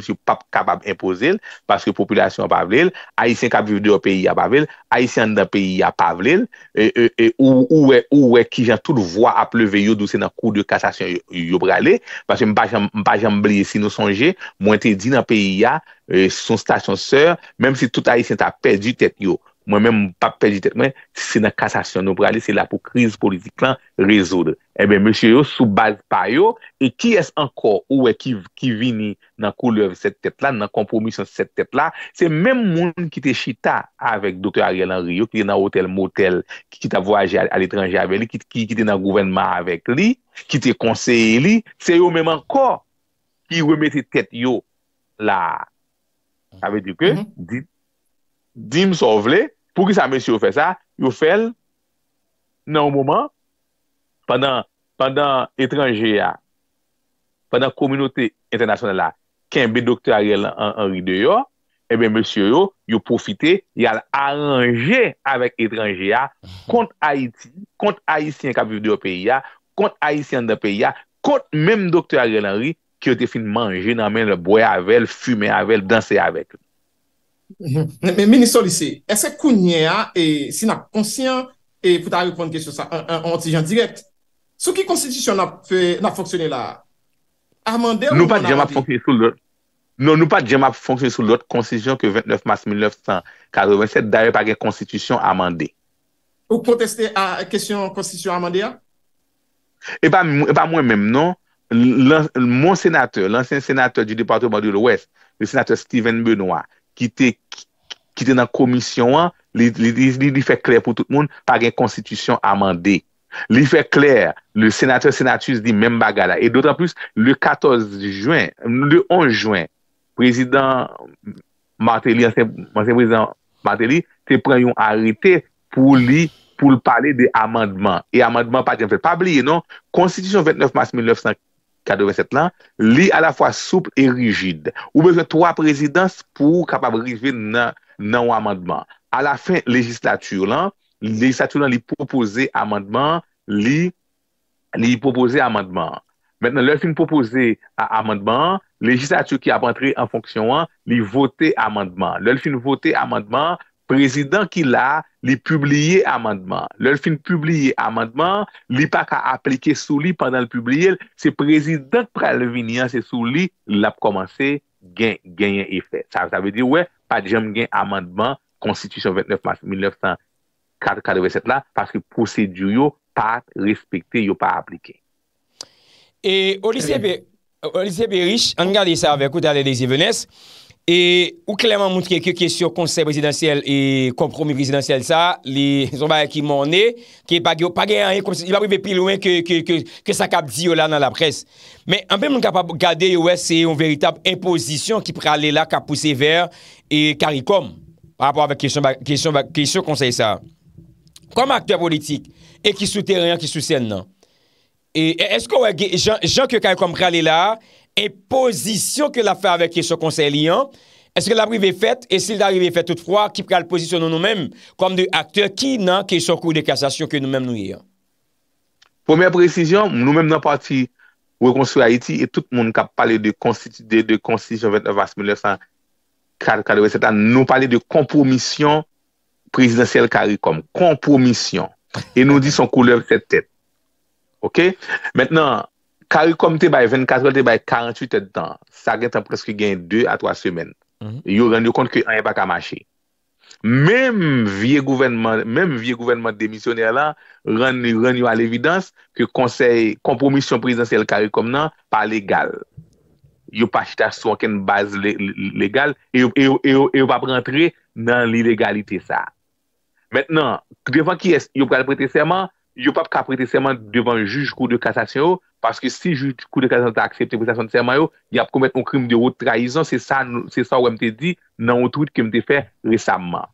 si yo pa kabab impose lè, paske populasyon pa vle lè, Aïsien kap vivde yo peyi ya pa vle lè, Aïsien dan peyi ya pa vle lè, ou wè ki jan tout vwa ap leve yo dousen nan kou de kastasyon yo brale, paske mpa jambli si nou sonje, mwen te di nan peyi ya, euh, son stasyon sèr, mèm si tout Aïsien ta perdi tèt yo. mwen men pap pe di tet mwen, se nan kasasyon nou prale, se la pou kriz politik lan rezole. Ebe, eh mwen se yo soubalk pa yo, e ki es ankor ou e ki vini nan koulev set tet la, nan kompromisyon set tet la, se men moun ki te chita avek doktor Ariel Henry yo, ki te nan hotel motel, ki te avwaje al etranja ve li, ki te nan gouvenman avek li, ki te konseye li, se yo men ankor ki we meti tet yo la. Mm-hmm. A ve di ke? Mm-hmm. Dim so vle, Pou ki sa mèsyo fè sa, yo fèl, nan mouman, pandan etranje ya, pandan kominote internasyon la, kenbe doktor Ariel Henry de yo, e eh ben mèsyo yo, yo profite, yo al aranje avèk etranje ya, kont Haitien, kont Haitien kapiv de yo peyi ya, kont Haitien de peyi ya, kont mèm doktor Ariel Henry, ki yo te fin manje nan men le boye avèl, fume avèl, danse avèl. Meni solise, esè kounye a si nan konsyen pou ta repon kèsyon sa an otijan direk sou ki konsytyon nan foksyonè la? Armande ou nan Armande? Nou pa djem ap foksyonè sou l'ot konsytyon ke 29 mars 1987 darè pa gen konsytyon Armande Ou proteste a kèsyon konsytyon Armande a? E pa mwen mèm, nan? Mon sénateur, l'ansen sénateur di Departement du Lowez le sénateur Steven Benoit ki te nan komisyon an, li fe kler pou tout moun pa gen konstitusyon amande. Li fe kler, le senatèr-senatüs di men bagada. Et d'autre en plus, le 14 juen, le 11 juen, Prezident Martelly, Monseye Prezident Martelly, te preyon arete pou li, pou l'pale de amandman. Et amandman pa di en fèl. Pa bli, non? Konstitusyon 29 mars 1950, li a la fwa souple e rigid. Ou bejwen 3 prezidans pou kapabrive nan an amandman. A la fin legislatur lan, legislatur lan li popose amandman, li popose amandman. Mètnen lèl fin popose amandman, legislatur ki ap antre an fonksyon an, li vote amandman. Lèl fin vote amandman, Prezident ki la, li publiye amandman. Le film publiye amandman, li pa ka aplike sou li pandan li publiye. Se prezident pralviniyan se sou li, li ap komanse genyen efek. Sa vede di, wè, pa di jem gen amandman konstitusyon 29 mars 1947 la, paske prosedyu yo pa respekte yo pa aplike. E olisepe, olisepe riche, an gade sa avèkouta le de zivenes, E ou kleman moun tre ke kesyon konsey prezidansyel e kompromi prezidansyel sa, li son (laughs) baye ki moun ne, ki pa gen anye konsey, ki pa pou ve pi louen ke sa kap di yo la nan la pres. Men, anpe moun kapap gade yo wè, se yon veritab impozisyon ki prale la kap pousey ver, e karikom, par rapport ave kesyon konsey sa. Kom akte politik, e ki sou teren, ki sou sen nan. E, e esko wè gen, jan ke karikom prale la, e pozisyon ke la fè avèk ke sou konsey liyan, eske la privè fèt, eske la privè fèt tout fwa, ki pral pozisyon nou nou mèm, kom de akteur ki nan ke sou kou de kassasyon ke nou mèm nou liyan. Poumè prezisyon, nou mèm nan pati, wè kon sou Haiti, et tout moun ka pale de konstitüde, de konstitüde, jen vènt avas, mè lè san, kade, kade, nou pale de kompromisyon prezidansyèl karikom, kompromisyon, e nou di son kou lèv tèt tèt. Ok? Mètenan, Karikom te bay 24, karikom te bay 48 mhm. et dan, sa gen tan preski gen 2 a 3 semen. Yo ranyo kont ki an e baka mache. Mem vie gouvenman, mem vie gouvenman demisyonè la, ranyo al evidans, ki konsey kompromisyon prezansel karikom nan, pa legal. Yo pa chita sou anken base legal, yo pa prentre nan li legalite sa. Mètnen, devan ki yo pral prete serman, yo pa pral prete serman devan juj kou de kasasyon yo, Paske si jout kou de kazan ta aksepte pou sa son tseman yo, y ap koumet moun krim di ou traizan, se sa ou mte di nan ou trout ki mte fe resamman.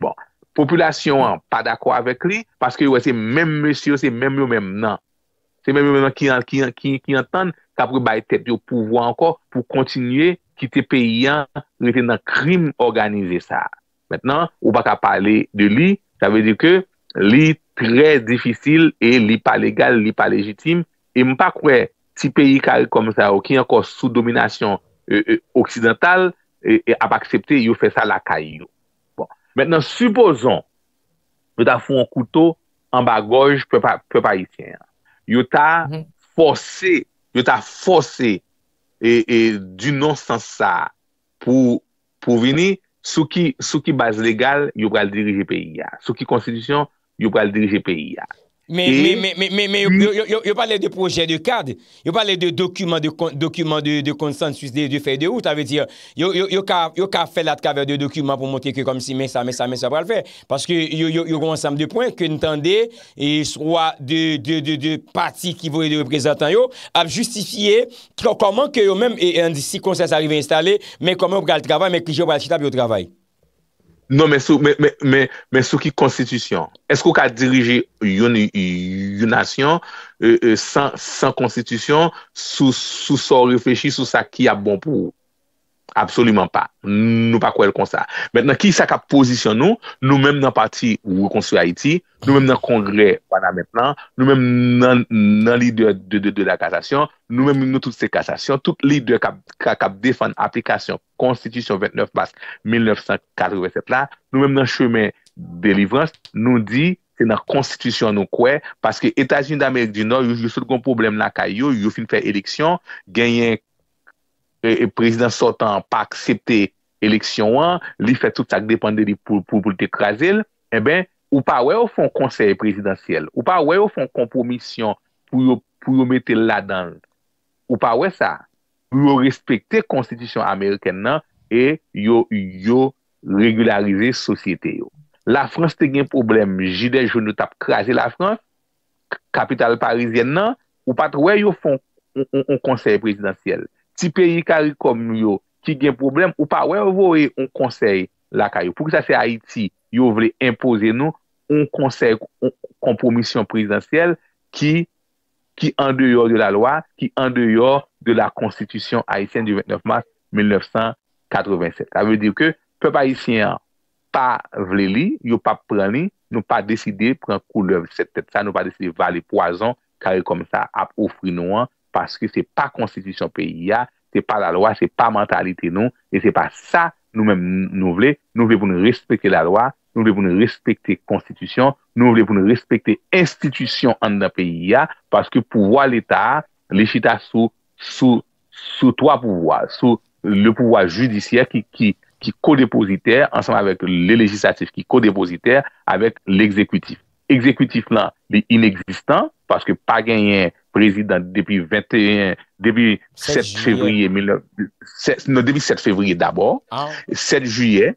Bon, populasyon an, pa d'akwa avek li, paske yo wè se menm mèsyon, se menm yo menm nan. Se menm yo menm nan ki yantan, sa pou baye tep yo pouvo anko pou kontinye ki te pe yant liten nan krim organize sa. Mètnen, ou baka pale de li, sa vè di ke li trez difisil e li pa legal, li pa legitim, E m pa kwe ti peyi kari kom sa o ki anko sou dominasyon e, e, oksidental e, e ap aksepte yo fe sa la kari yo. Bon, menen an suposon yo ta foun koutou an bagoj pe parisyen. Yo ta mhm. fose, yo ta fose du non san sa pou vini sou ki baz legal yo pral dirije peyi ya. Sou ki konstitusyon yo pral dirije peyi ya. Men yo pale de proje de kad, yo pale de dokumen de konsensus de fey de ou, ta ve diyo, yo ka fe la traver de dokumen pou mwote ke kom si men sa men sa men sa pral fey, paske yo kon ansam de pwen ke ntande yon pati ki vwe de reprezentan yo ap justifiye kwa koman ke yo men si konsensu arrive installe men koman pral travay men ki jow pral chita biyo travay. Non, men sou ki konstitisyon. Eskou ka dirije yon yonasyon euh, euh, san konstitisyon sou sou reflechi sou sa ki a bon pou ou? Absolument pa. Nou pa kwen kon sa. Mètenan ki sa ka position nou, nou mèm nan parti ou kon sou Haiti, nou mèm nan kongre wana mètenan, nou mèm nan lide de la kasasyon, nou mèm nou tout se kasasyon, tout lide ka defan aplikasyon konstitusyon 29 baske 1987 la, nou mèm nan chweme delivrans nou di, se nan konstitusyon nou kwen, paske Etats-Unis d'Amerik di nou, yo sou kon problem la ka yo, yo fin fè eleksyon, genyen E, e prezident Sotan pa aksepte eleksyon an, li fè tout sa k depande di pou pou te krasil, e ben, ou pa wè ou fon konsey prezidentiyel, ou pa wè ou fon kompromisyon pou yo mette la dan, ou pa wè sa, pou yo respekte konstitisyon Ameriken nan, e yo yo regularize sosyete yo. La Frans te gen problem, jide jounou tap krasil la Frans, kapital Parisien nan, ou pat wè yo fon konsey prezidentiyel. si peyi karikom yo ki gen problem, ou pa wè wè wè wè yon konsey la kayo. Pou ki sa se Haiti yon vle impose nou, yon konsey kompromisyon prezidentsel ki ande yor de la loa, ki ande yor de la konstitusyon Haitien du 29 mars 1987. Ta ve diw ke, pepe Haitien pa vle li, yon pa pren li, nou pa deside pren kou lèv, se tep sa nou pa deside vali poason, karikom sa ap ofri nou an, que que pas constitution pays ya, c'est pas la loi, c'est pas mentalité nou, et c'est pas ça nous men nous vle, nous vle pou nou respekte la loi, nous vle pou respecter constitution nous nou vle pou nou respekte institisyon an da peyi ya, paske pouwa l'Etat, l'Echita sou, sou, sou toa le pouvoir judiciaire qui qui codépositaire ensemble avec les le qui codépositaire avec l'exécutif exekutif là, inexistant parce que pa genyen président depuis 21, depuis 7 février non, depuis 7 février d'abord, 7 ah. juillet,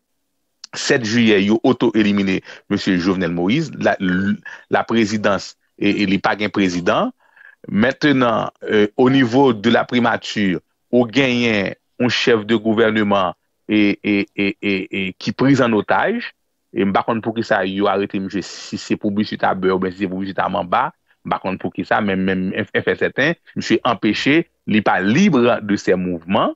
7 juye a auto éliminé M. Jovenel Moïse, la, présidence et e, e li maintenant, euh, au niveau de la primature, au genyen un chef de gouvernement qui qui prise en otage. E mba kon pou ki sa yo arete, mbe se pou bisit a be ou mbe se pou bisit a man ba, mba kon pou ki sa, mbe mbe ff7, mbe se empèche li pa libre de se mouvman,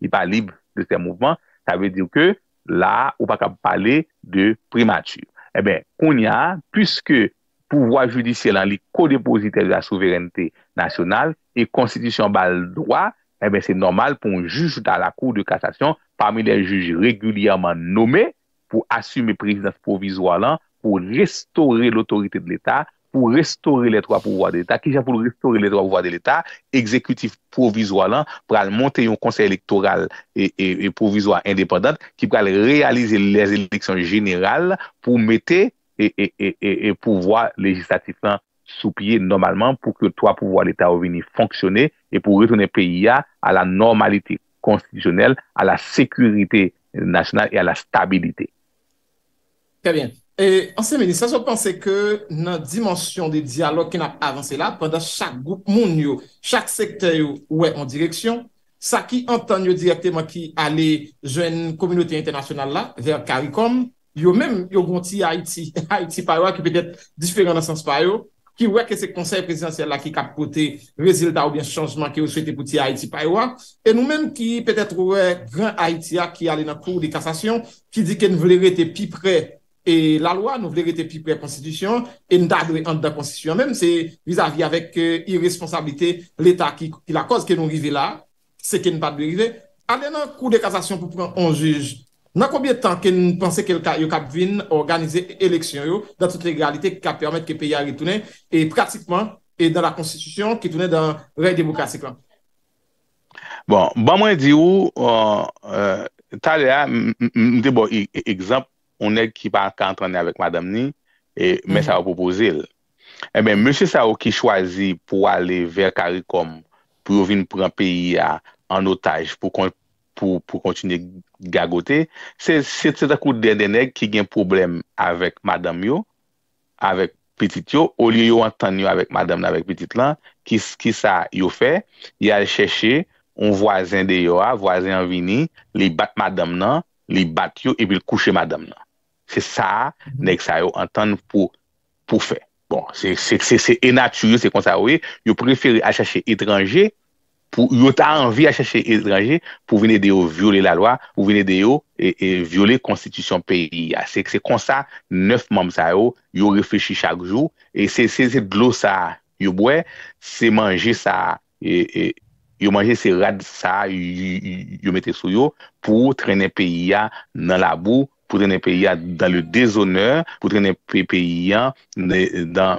li pa libre de se mouvman, ta ve dir ke la ou pa ka pou pale de primatur. E ben, kon ya, pwiske pouwa judisye lan li kodeposite la souverenite nasyonal e konstitusyon bal doa, e ben se normal pou juj dans la kou de kastasyon, pwame de juj reguliyaman nome, pour assumer présidence provisoire pour restaurer l'autorité de l'État, pour restaurer les trois pouvoirs de l'État, qui déjà pour restaurer les trois pouvoirs de l'État, exécutif provisoire pour pour monter un conseil électoral et, provisoire indépendant, qui va réaliser les élections générales pour mettre et, et pouvoir législatif sous pied normalement pour que trois pouvoirs de l'État reviennent fonctionner et pour retourner pays à la normalité constitutionnelle, à la sécurité nationale et à la stabilité. Pè bè. Anse meni, sa jò panse ke nan dimensyon de diyalò ken ap avanse la, pandan chak group moun yo, chak sekte yo wè an direksyon, sa ki an tan yo direkte man ki ale jwen kominoti internasyonal la, ver Karikom, yo men yo gonti Haiti (laughs) Paiwa ki pè dete diferent nan sens Paiwa, ki wè ke se konsey presidansyè la ki kap pote rezil da oubyen chanjman ki yo chwete pouti Haiti Paiwa, e nou men ki pè dete wè gran Haitia ki ale nan kou di kassasyon ki di ken vlerete pi pre E la lwa nou vle rete pi pre konstitisyon e nou da gre an de konstitisyon. Mèm se vizavi avèk irresponsabilite l'Etat ki la koz ke nou rive la, se ke nou pa de rive, alè nan kou de kazasyon pou pran on juj. Nan koubyè tan ke nou panse ke yo kap vin organize eleksyon yo dan tout l'égalite ka permèt ke peyari tounè, e pratikman, e dan la konstitisyon ki tounè dan rey debokasik lan. Bon, ban mwen di ou, talè ya, mde bo ekzamp, ou neg ki pa antranè avèk madame ni, men sa mm-hmm. wapopoze el. Eh e men, monsi sa wak ki chwazi pou ale ver karikom, pou yo vin pou an peyi an otaj, pou kontinye gagote, se te takou den den neg ki gen problem avèk madame yo, avèk petit yo, ou li yo antranè yo avèk madame nan, avèk petit lan, ki sa yo fè, yo alè chèche, ou vwazen de yo a, vwazen an vini, li bat madame nan, li bat yo, epi l kouche madame nan. se sa, mhm. nek sa yo antan pou pou fe. Bon, se se ena tuyo, se kon sa we, yo preferi a chache etranje, yo ta anvi a chache etranje pou vene de yo viole la loa, pou vene de yo e, e viole konstitusyon peyi ya. Se kon sa, nef mam sa yo, yo refeshi chak jou e se se blo sa yo bwe, se manje sa e, yo manje se rad sa yo mette sou yo pou trenen peyi ya nan la bou, pour un pays dans le déshonneur, pour un pays dans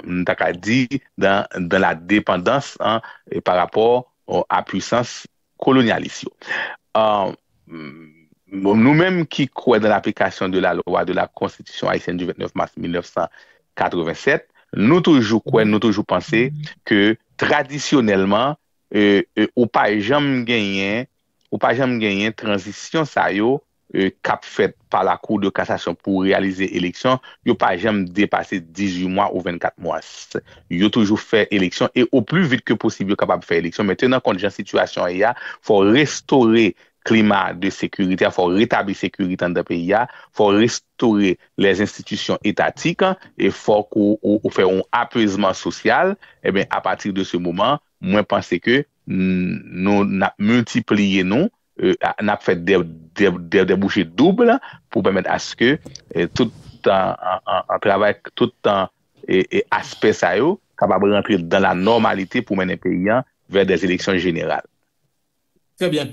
la dépendance hein, par rapport à la puissance nous euh, Nous-mêmes qui croyons dans l'application de la loi de la Constitution haïtienne du 29 mars 1987, nous toujours pensons que, toujours penser que traditionnellement, euh, euh, ou ou E, kap fet pa la kou de kastasyon pou realize eleksyon, yo pa jem depase 18 mwa ou 24 mwa. Yo toujou fè eleksyon, e ou plu vit ke posib yo kapab fè eleksyon, mwen tenan kon dijan sitwasyon aya, fò restore klima de sekurite, fò retabli sekurite an da pe aya, fò restore les institusyon etatik, e fò kou fè ou apesman sosyal, e ben a patir de se mouman, mwen panse ke mm, nou na multipliye nou, Euh, na fè de bouche double, pou pemèd a skè tout an aspe sa yo, kaba brentre dan la normalite pou menen pè yon vèr de l'eleksyon jeneral. Trè bè.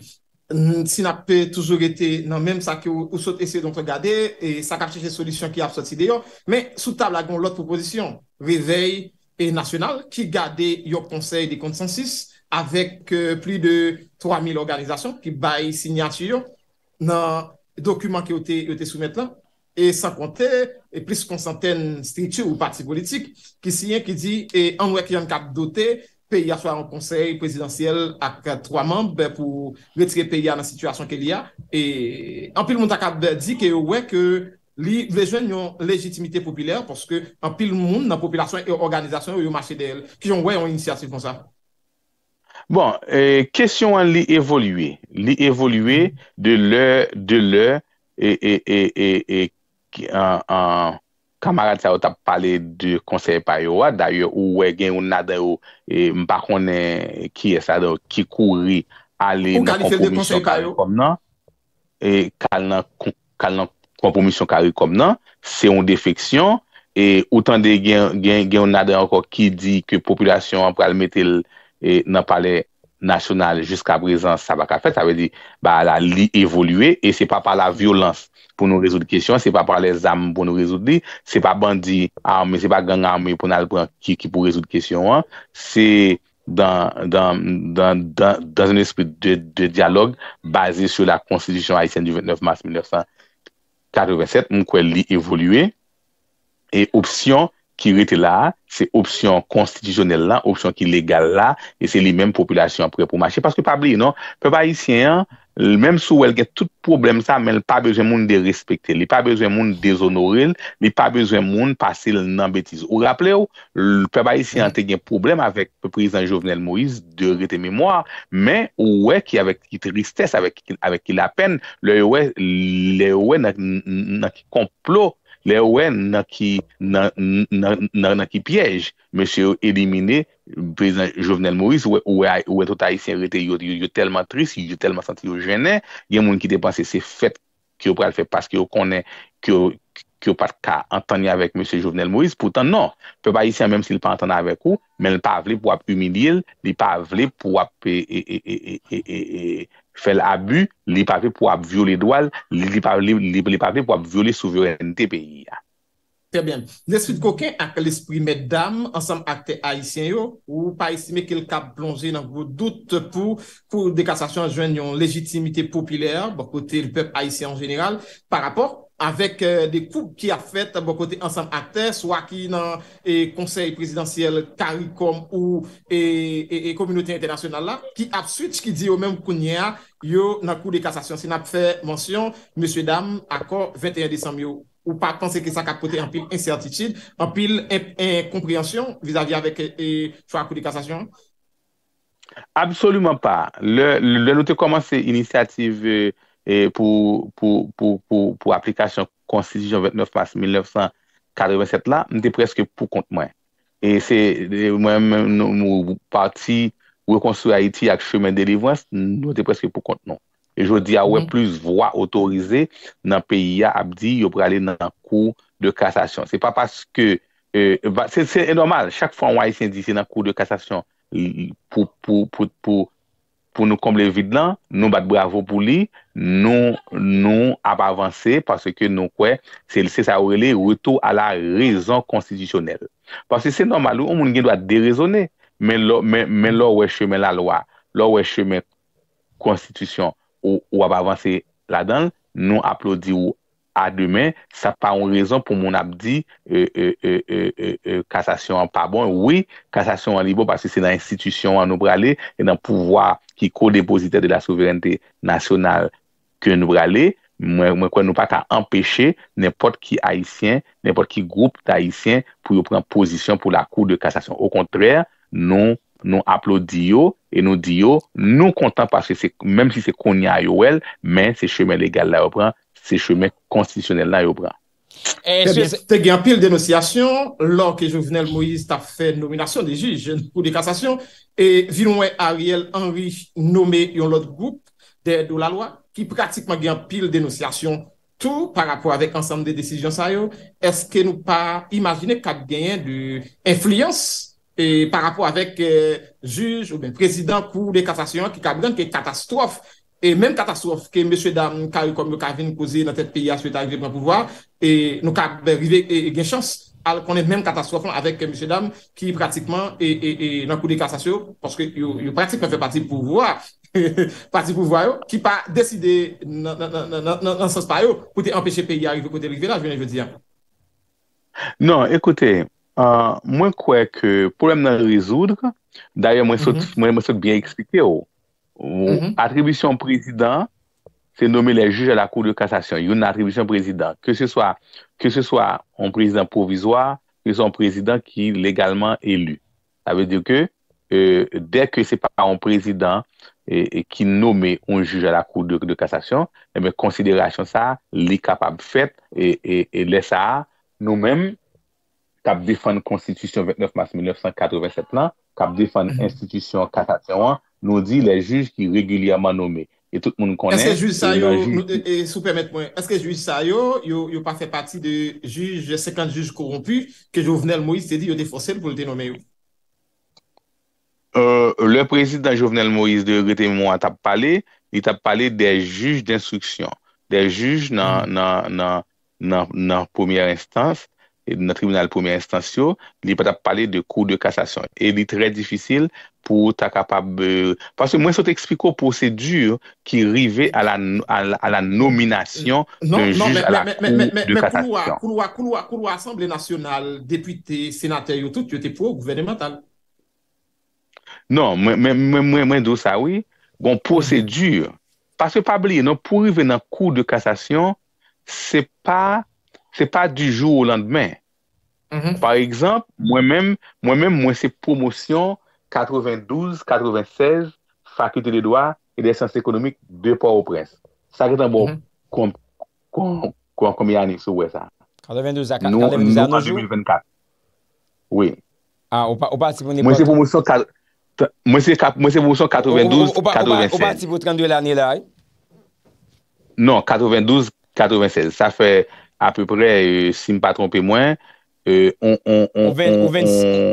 Sina pè touzòr etè nan mèm sa ki ou sot esè d'ontregade, e sa kapcheche solisyon ki ap sot ide yo, mè sou tabla gon lot proposition, rivey et national, ki gade yo konsey de konsensis, avèk euh, pli de 3.000 organizasyon ki baye sinyantiyon nan dokumen ki yo te soumet lan. E san kontè, e plis kon santèn stritchou ou pati politik, ki siyen ki di, e an wè ki jan kat dotè, pe ya swa an konsey, prezidentyel ak 3 mamb pou wetre pe ya nan sitwasyon ke li ya. E an pil moun takat di ki yo wè ki li vlejwen yon legitimite popilyar porske an pil moun nan popilyasyon e organizasyon yo yon mache de el, ki yon wè yon inisyasyon kon sa. Bon, e, kèsyon an li evolue. Li evolue de lè e, e, kamarade sa wot ap pale de konsey paye wad. Daryo, ou we gen ou nade ou mpa konen ki esadou ki kouri ale ou kalife l de konsey paye wot. E kal nan kompomisyon kariw kom nan. Se yon defeksyon. Et outan de gen ou nade anko ki di ki populasyon an pral metel et dans le palais national jusqu'à présent, ça va Ça veut dire, bah la li évoluer et c'est pas par la violence pour nous résoudre pour nous pas par les les pour nous résoudre les pas pour bandi résoudre, c'est pas gang arme pour qui qui qui résoudre pour rezoud question, hein. nous dans dans dans dans, dans un esprit de, dialogue basé sur la constitution haïtienne du 29 mars 1987, Nous kwen li et option ki rete la, se opsyon konstitisyonel la, opsyon ki legal la, e se li menm populasyon pre pou mache. Paske pabli, non, pe bayisyen, menm sou wel gen tout problem sa, men l pa bezyon moun de respekte, l pa bezyon moun de zonoril, l pa bezyon moun pase nan betiz. Ou rappele ou, pe bayisyen te gen problem avek pe priz an Jovenel Moïse de rete memwa, men ou we ki avèk ki tristès, avèk ki la pen, le we nan ki komplot, Lè wè nan ki pièj, mè sè ou edimine, jovenel Moïse, wè touta Isyan wè te yot, yot telman tris, yot telman santi yot jenè, gen moun ki te panse se fèt ki ou pral fèt pas ki ou konè, ki ou pat ka antonye avèk mè sè jovenel Moïse, poutan nan, pè pa Isyan mèm si lè pa antonye avèk ou, men lè pa avlè pou ap umilil, lè pa avlè pou ap e... e, e, e Fè l'abu li pape pou ap viole doal, li pape pou ap viole souveranite peyi ya. Fè bèm, nes fit koken ak l'espri mèdame ansam akte Haitien yo ou pa esime ke l'kap plonje nan gwo dout pou dekastasyon jwen yon legitimite popiler bo kote l'pep Haitien en jeneral par rapport? avèk euh, de koup ki a fèt bo kote ansan atè, swa ki nan e, konsey presidansyèl karikom ou e, e, e kominouten internasyonal la, ki ap süt ki di yo mèm kounye a yo nan kou de kassasyon. Si nap fè mensyon, M. Dam akò 21 désem yo, ou pa panse ki sa kakote anpil insèrtitid, anpil enkompriyansyon vizavi avèk chwa kou de kassasyon? Absolouman pa. Le nou te komanse inisiativè, euh, E pou aplikasyon konstitijon 29 mars 1987 la, nou te preske pou kont mwen. E se e mwen mwen nou parti ou ekonsu Haiti ak choumen delivwans, nou te preske pou kont nou. E jodi awe mm. plus vwa otorize nan peyi a abdi yo pou ale nan kou de kasasyon. Se pa paske e, se en normal, chak fwa mwen yi sen di se nan kou de kasasyon pou pou pou pou nou komble vid lan, nou bat bravo pou li, nou ap avanse, parce ke nou kwe se lise sa ou ele, ou eto a la rezon konstitisyonel. Parce se normal, ou moun gen do a derezone, men lor we cheme la loa, lor we cheme konstitisyon, ou ap avanse la dan, nou aplodi ou à demain, ça pas une raison pour mon abdi, euh, euh, euh, cassation en pas bon. Oui, cassation en libre, parce que c'est dans l'institution à nous braler et dans le pouvoir qui co-dépositaire de la souveraineté nationale que nous braler. Moi, moi, quoi, nous pas empêcher n'importe qui haïtien, n'importe qui groupe d'haïtien pour prendre position pour la Cour de cassation. Au contraire, nous, nous applaudissons et nous disons, nous comptons parce que même si c'est connu à a mais c'est chemin légal là, on se chemèk konstisyonel la yo bra. Eh, eh te gen pil denosyasyon lor ke Jouvenel Moïse ta fè nominasyon de juj, kou de kastasyon e vilouen Ariel Henry nomè yon lot goup de la loi ki pratikman gen pil denosyasyon tou par rapport avèk ansanm de desijyon sa yo, eske nou pa imajine kak gen de enflyans par rapport avèk euh, juj ou ben prezident kou de kastasyon ki kabren ki katastrof E menm katastrofe ke M. Dam kar vin kouze nan tet piya sou et arrive pou an pouvoi, e nou ka rive e, e gen chans. Konen menm katastrofe avèk M. Dam ki pratikman nan koude kastasyon poske yo pratikman fè pati pouvoi (laughs) pati pouvoi yo ki pa deside nan saspa yo pou te empèche piya arrive pou te rive nan jounen joun diyan. Non, ekote, mwen kwek poulem nan rezoud daya mwen sot mhm. mwen mwen sot bien eksplike yo L'attribution mhm. Attribution président, c'est nommer les juges à la Cour de cassation. Il y a une attribution président. Que ce soit, que ce soit un président provisoire, que ce soit un président qui est légalement élu. Ça veut dire que euh, dès que ce n'est pas un président et, qui nomme un juge à la Cour de, cassation, eh considération ça, les capable faites, et, et, laisse ça nous-mêmes cap la Constitution 29 mars 1987 là, cap défendre l'institution mhm. institution nou di lè juj ki regulyaman nomè. E tout moun konè. E sou permèt mwen, eske juj sa yo, yo pa fè pati de 50 juj korompu ke Jovenel Moïse te di yo defose pou lè te nomè yo? Euh, le prezident Jovenel Moïse de Grete Mouan ta pale, il ta pale de juj d'instruksyon. De juj nan mm. premier instans nan tribunal premier instantio, li pat ap pale de kou de kassasyon. E li tre difficile pou ta kapab... Pase mwen se te ekspiko pou se dure ki rive a la nominasyon euh, nan non, juge a la kou de kassasyon. Mwen kou lwa, kou lwa, kou lwa, kou lwa, asemble nasyonal, depite, senatè, yo tout, yo te pou ou gouvernemental. Non, mwen, mwen, mwen, mwen do sa, oui. Gon, pou se dure. Pase pablie, nou, pou rive nan kou de kassasyon, se pa, se pa di jou ou landmen. Mm-hmm. Par exemple, mwen mèm mwen se promosyon 92-96 fakulte de doi et de esens ekonomik de pou a ou prens. Sakre tan bon, kon kon komi ane sou ou e sa? 92 a 94? Nou tan 2024. Ou pa si pou n'e pot? Mwen se promosyon 92-96. Ou pa si pou 32 l'anè la? Non, 92-96. Sa fe api pou re, si mpa trompi mwen. Euh,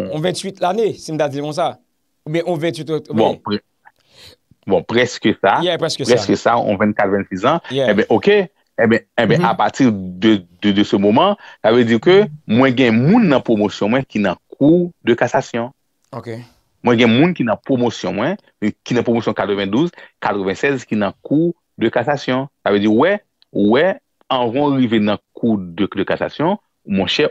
on 28 l'anè, si mda di bon sa. Bon, preske sa. Preske sa, on 24-26 an. Ebe, ok. Ebe, a patir de se mouman, ta ve di ke, mwen gen moun nan promosyon mwen ki nan kou de kasasyon. Mm-hmm. Ok. Mwen gen moun ki nan promosyon mwen, ki nan promosyon 92, 96, ki nan kou de kasasyon. Ta ve di, wè, wè, an ron rive nan kou de kasasyon,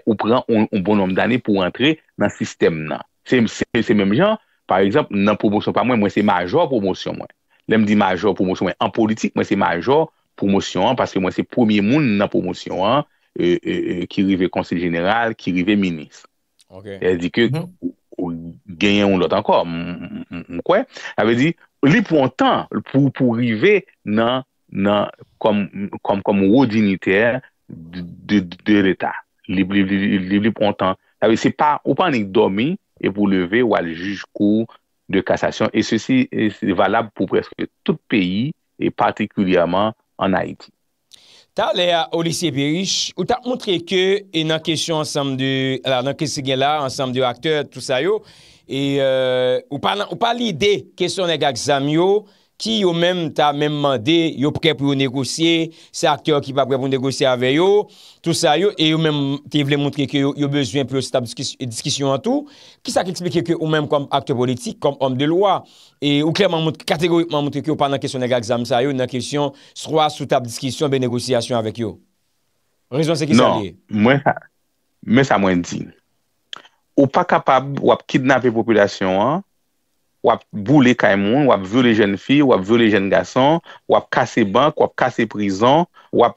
ou pren un bon nom d'anè pou rentre nan sistem nan. Se menm jan, par exemple, nan promosyon pa mwen, mwen se major promosyon mwen. Lèm di major promosyon mwen. An politik, mwen se major promosyon an, paske mwen se premier moun nan promosyon an, ki euh, euh, euh, rive konsil general, ki rive minis. El di ke, genyen mm-hmm. ou lot anko. Mwen kwe, el ve di, li pou an tan, pou rive nan, nan, kom, kom, kom wou digniter de, de, de l'Etat. li blipontan. Ah ou pa anek domi, e pou leve ou al jishkou de kasasyon. E sosi, e valab pou preske tout peyi, e patikulyaman anaydi. Ta, le a Olicier Periche, ou ta moutre ke, e nan kesyon ansam de, anakese gen la, ansam de akter, tout sayo, e euh, ou pa lide kesyon negak zamiyo, Ki yo men ta men mande, yo pre pou yo negosye, se aktyon ki pa pre pou negosye avè yo, tout sa yo, e yo men te vle mwontre ki yo yo bezwen pou yo setab diskisyon an tou, ki sa ki eksplike ki yo men kom aktyon politik, kom om de lwa, e yo kategorikman mwontre ki yo pa nan kesyon negal exam sa yo, nan kesyon sroa sotab diskisyon be negosyasyon avè yo. Rezon se ki sa non, liye? Mwen sa mwen di, ou pa kapab wap kidnave populasyon an, wap boule kay moun, wap vele jen fi, wap vele jen gason, wap kase bank, wap kase prison, wap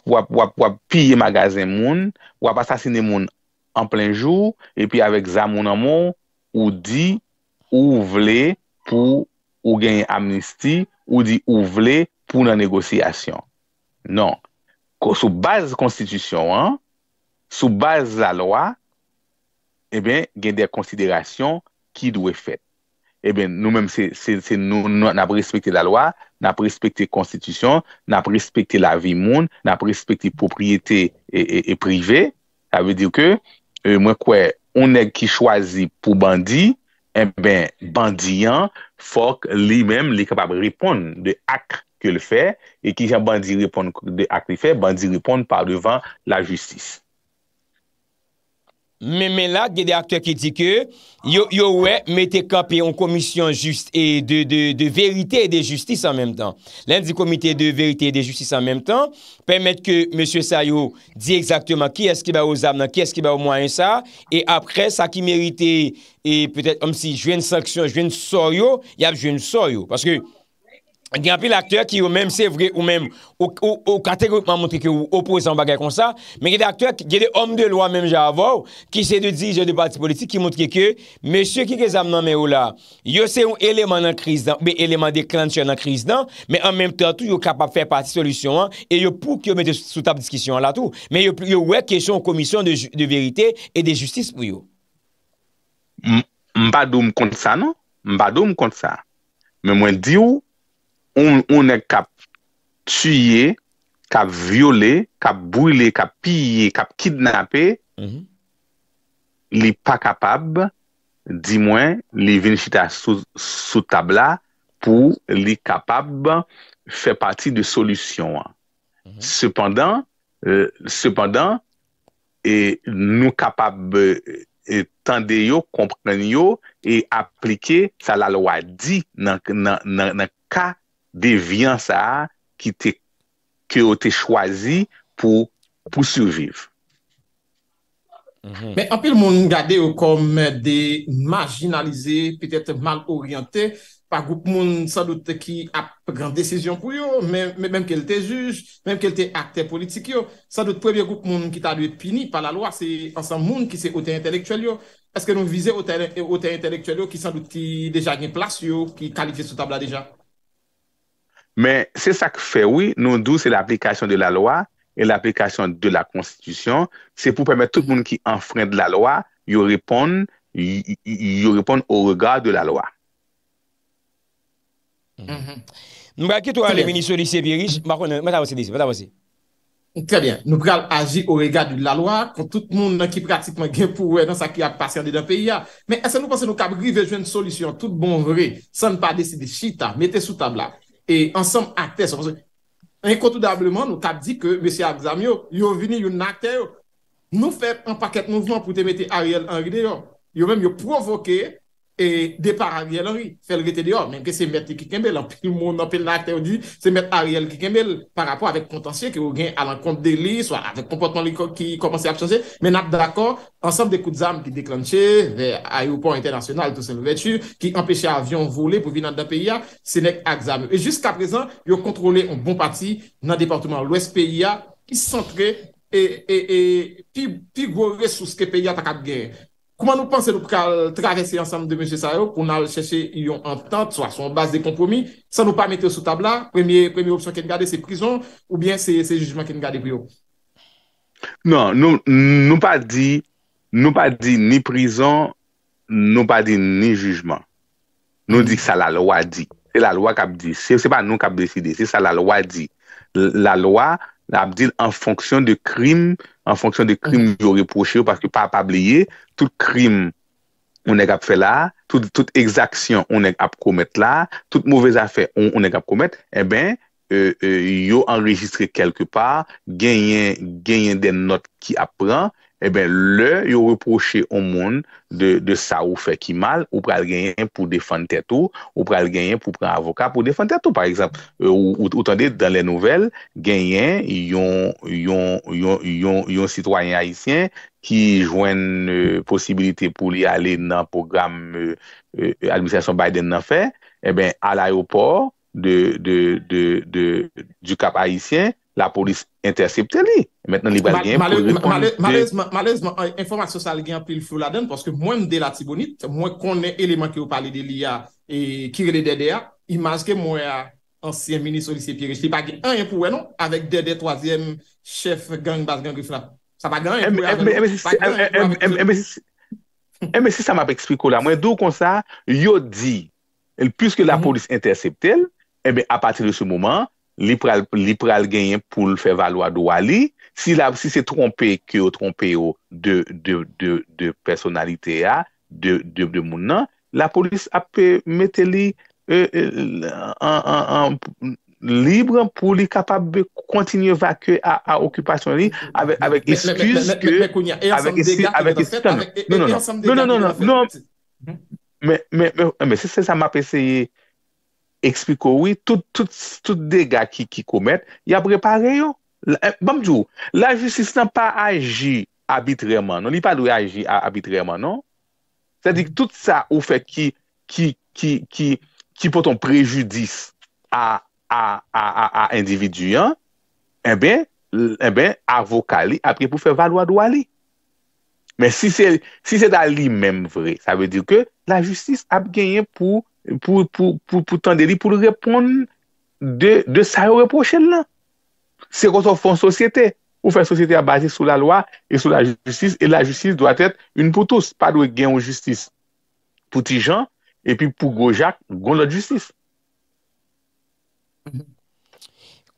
piye magazen moun, wap asasine moun an plen jou, epi avek zamoun an moun, ou di ou vle pou ou genye amnisti, ou di ou vle pou nan negosyasyon. Non, sou baz konstitusyon an, sou baz la loa, e eh ben genye de konsiderasyon ki dwe fet. nou menm se nou nan prespekte la lwa, nan prespekte konstitusyon, nan prespekte la vi moun, nan prespekte popriyete e prive, ta ve diw ke, mwen kwe, ou nen ki chwazi pou bandi, e ben bandiyan fok li menm li kapab repon de ak ke le fe, e ki jan bandi repon de ak le fe, bandi repon pa devan la justis. mè mè la, gè de akte ki di kè, yo wè, mè te kapè yon komisyon just, de verite et de justice an mèm tan. Lèm di komite de verite et de justice an mèm tan, pèmèt kè mè sè sa yo, di ekzaktèman ki esk ki ba ouzab nan, ki esk ki ba oumwa yon sa, e apre, sa ki mèrite, e pètèt, om si jwen saksyon, jwen sor yo, yap jwen sor yo, paske gen api l'akteur ki yo mèm se vre ou mèm ou kategorikman mwontre ki yo ou pou esan bagay kon sa, men gen l'akteur gen de om de lwa mèm jan avou ki se de di, gen de parti politik ki mwontre ki mèm se ki gen zam nan mè ou la yo se yon eleman nan kriz dan, be eleman de klant chan nan kriz dan, men an mèm tou yo kapap fè parti solisyon an e yo pou ki yo mète sou tap diskisyon la tou men yo wè kèchon komisyon de verite e de justis pou yo mba dou mkont sa nan mba dou mkont sa mwen mwen di ou ou ne kap tuye, kap viole, kap boule, kap piye, kap kidnapé, mhm. li pa kapab, di mwen, li vin chita sou tabla, pou li kapab fè pati de solusyon. Sependan, mhm. sependan, euh, e nou kapab euh, tende yo, komprene yo, e aplike sa la loa di nan ka devyen sa ki te ki yo te chwazi pou souviv. Men apil moun gade yo kom de marginalize, petet mal oryante, pa goup moun san dout ki ap grand desijon pou yo menm ke lte juj, menm ke lte akte politik yo, san dout preve goup moun ki ta lue pini pa la loa se an san moun ki se ote intelektuel yo eske nou vize ote intelektuel yo ki san dout ki deja gen plas yo ki kalife sou tabla deja. Men se sa ke fe wè, nou dou se l'aplikasyon de la lwa e l'aplikasyon de la konstitisyon, se pou pwemè tout moun ki enfren de la lwa, yo repon, yo repon ou regal de la lwa. Mm-hmm. Nou baki tou alè meni solise virij, mè ta vwosi disi, mè ta vwosi. Trè bien, nou pral agi ou regal de la lwa kon tout moun nan ki pratikman gen pou wè nan sa ki apasyande dan peyi ya. Men esè nou panse nou kabri vejwen solisyon tout bon vwore, san pa deside chita, metè sou tabla? E ansam akter, inkontoudableman nou kap di ke M. Aksamyo, yon vini yon akter, nou feb an paket mouvman pou te mette Ariel en videyo. Yon men yon provokeye, E depar a riyel anri, fel rite di or, menke se mette ki kemel, anpil moun anpil nan akterdi, se mette a riyel ki kemel, par rapport avek kontansye ki ou gen alankon deli, swa avek kompotman li ki komponsi ap chansye, men ap d'akor, ansanp de kou d'zame ki deklansye, ayoupan internasyonal, tout se nou vetu, ki empeshe avyon vole pou vin nan da PIA, se nek ak zame. E jusqu'a prezant, yo kontrole yon bon pati nan departement l'Ouest PIA, ki sentre, e pi gore sou ske PIA tak ap genye. Kouman nou panse nou pral travesse ansanm de menje sa yo pou nan chèche yon entente, so a son base de kompromis, san nou pan mette sou tabla, premye opsyon ken gade se prison ou bien se jujman ken gade biyo? Non, nou pa di ni prison, nou pa di ni jujman. Nou di sa la loa di. Se la loa kap di, se pa nou kap decide, se sa la loa di. La loa... la ap di en fonksyon de krim, en fonksyon de krim mm-hmm. eh euh, euh, yo reproche yo, paske pa pa bleye, tout krim, on ek ap fe la, tout exaksyon, on ek ap komet la, tout mouvez afe, on ek ap komet, e ben, yo enregistre kelke par, genyen, genyen den not ki ap pran, e ben lè yon reproche yon moun de sa ou fè ki mal, ou pral genyen pou defan tètou, ou pral genyen pou pran avokat pou defan tètou. Par exemple, euh, ou tande dan lè nouvel, genyen yon sitwanyen Haitien ki jwen euh, posibilite pou li ale nan program euh, administrasyon Biden nan fè, e eh ben al ayopor du kap Haitien, la polis intercepte li. Mètenan li ba gen. Ma lez, ma lez, informasyon sa li gen apil fuladen, porske mwen mde la tibonit, mwen konen eleman ki ou pale de li a, ki re de de a, imajke mwen non? a ansyen minis solise pi rejte. Pa gen, an, an pou wè non, avèk de de toasyem chef gang bas gang ki fuladen. Sa pa gen, an, an pou wè non. Eme, eme, eme, eme si sa m ap ekspliko la. Mwen mhm. dou konsa, yo di, el püske la polis intercepte, eme, apatir eh se mouman, li pral genyen pou l fè valwa do wali, si se trompe yo de personalite ya, de moun nan, la polis ap eh, mète li eh, eh, libre pou li kapab be kontinye vake a okupasyon li, avek eskuz ke... E yon sam de gati nan fè. Non, non, non, non, non, men se sa m ap eseye ekspliko wè, tout dega ki komet, ya brepare yo. Bamdjou, la eh, bon, justis nan pa aji abitreman, non? Ni pa dwe aji abitreman, non? Sadi ki tout sa ou fè ki ki poton prejudis a individuyan, en ben, en ben, avokali apre pou fè valwa dwa li. Men si se da li men vre, sa vè di ke la justis ap genyen pou pou tande li pou lèpon de sa yore pochè lè. Se kon so fon sosyete, ou fè sosyete a basi sou la lwa e sou la jistis, e la jistis dwa tèt un pou tous, pa dwe gen ou jistis. Pouti jan, epi pou gojak, gon la jistis. Mm-hmm.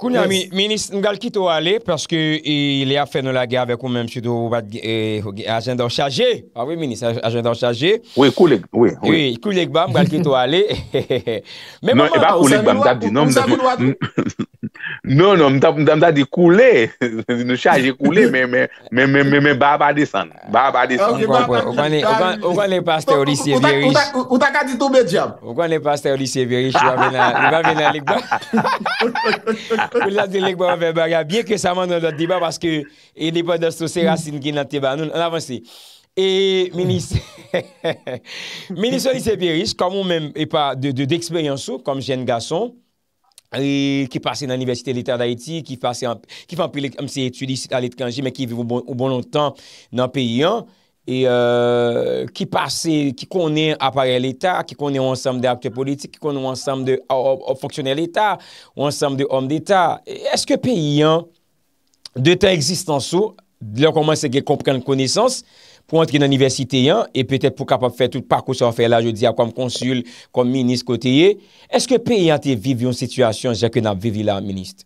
Ministè, mandal kito wale peske ilè e afè nou laonnè ak oumen mshidou agenda ochaje. Ouwe koulek. Koulekba mdal kito wale. Mnen nan ki akou special. Mtil lwen, m endured nan last though, men sajè mnen sè Poul nan de lek bo an fe baga, biye ke sa man nan dat deba, paske e deba das to se rasin gen nan teba, nou nan avansi. E, meni se, meni se li se peris, komon men, e pa de dexperyansou, kom jen gason, e ki pase nan universite lita da eti, ki pase, ki fapile, mse etudis alet kanji, men ki vive ou bon lontan nan peyi an, E, euh, ki kone apare l'Etat, ki kone wansam de akte politik, ki kone wansam de foksyonel Eta, wansam de om d'Eta. Eske pe yon de ta eksistansou, lò koman se gen komprende konesans, pou antre yon aniversite yon, e pwete pou kapap fè tout parkousan fè la, jodi akwam konsul, akwam minis koteye, eske pe yon te vivyon situasyon jaken ap vivi la, ministre?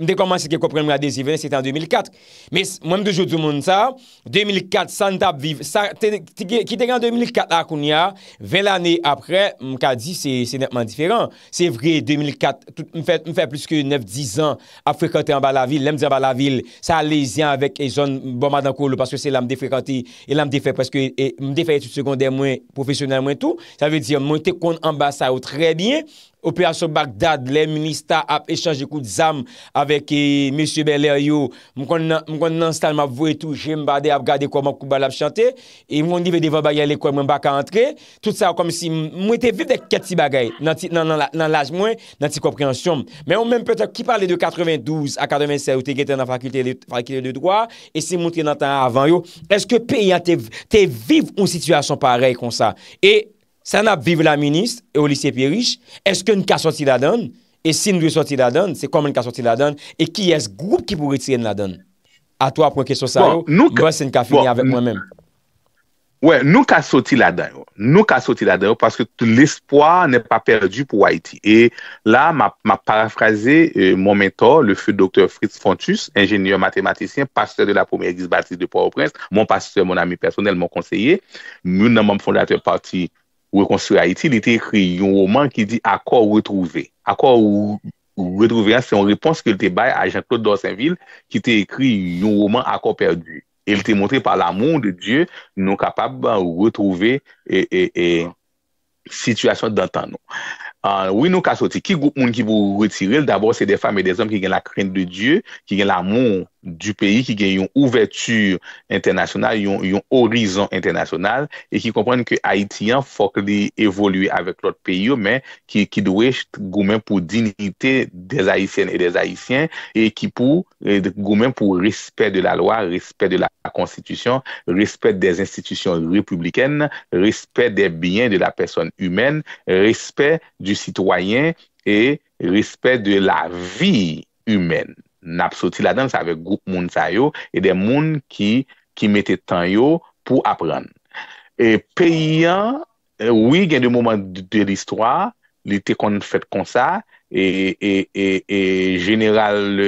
Mwen dekoman se ke kopren mwen adezi ven, se te en 2004. Men, mwen mdejou di moun sa, 2004, san tap viv, sa, ki te gen en 2004 la akoun ya, ven l'anè apre, mwen ka di, se netman diferan. Se vre 2004, mwen fè plus ke 9-10 an ap frekante an ba la vil, lèm di an ba la vil, sa lezyan avek e zon bon madankou lou, paske se la mde frekante, e la mde fè, paske mde fè etu sekondè mwen profesyonel mwen tou, sa vè di, mwen te kon amba sa ou trebyen, Ope aso Bagdad, le ministar ap eschange de kout zam avèk eh, mèsyou belè yo, mwen kon nan stan ma vwè tou, jè mba de ap gade kouman kouman lap chante, e mwen di ve devan baye lè kouman baka antre, tout sa kom si mwen te vive de ket si bagay, nan laj mwen, nan ti kopriansyon. Mè ou mèm petè ki pale de 92, akademi se ou te getè nan fakultè de droit, e si mwen te natan avan yo, eske pe ya te vive ou situasyon parey kon sa? E... Sanap vive la ministre, et au lycée Pierich, est-ce qu'il y a un cas sorti la donne? Et si il y a un cas sorti la donne, c'est comme un cas sorti la donne, et qui est-ce groupe qui pourrait tirer la donne? A toi, Prenké Sosayo, bon, moi, c'est un cas fini bon, avec moi-même. Oui, nou cas sorti la donne, nou cas sorti la donne, parce que tout l'espoir n'est pas perdu pour Haiti. Et là, ma paraphrase, euh, mon mentor, le feu Dr. Fritz Fontus, ingénieur mathématicien, pasteur de la première église baptiste de Port-au-Prince, mon pasteur, mon ami personel, mon conseiller, mon nom, mon fondateur partit Reconstruire Haïti, il était écrit un roman qui dit accord Retrouvé. Accord Retrouvé, retrouver ?» une réponse réponse li te baye à Jean-Claude Dorsainville qui a écrit un roman accord Perdu. il était te montre par l'amour de Dieu nous sommes capables de retrouver et situation d'antan nou. Uh, oui nous ka soti, ki goup moun ki pou d'abord c'est des femmes et des hommes qui ont la crainte de Dieu, qui ont l'amour du pays, qui gagne une ouverture internationale, un horizon international, et qui comprennent que Haïtiens hein, faut qu'ils évoluent avec l'autre pays, mais qui qui doit pour goumen dignité des Haïtiennes et des Haïtiens et qui pour goumen pour respect de la loi, respect de la constitution, respect des institutions républicaines, respect des biens de la personne humaine, respect du citoyen et respect de la vie humaine. nap soti la dan, sa vek goup moun sa yo, e de moun ki mette tan yo pou apren. E pe yon, e, oui gen de mouman de l'histoire, li te kon fèt kon sa, e, e, e general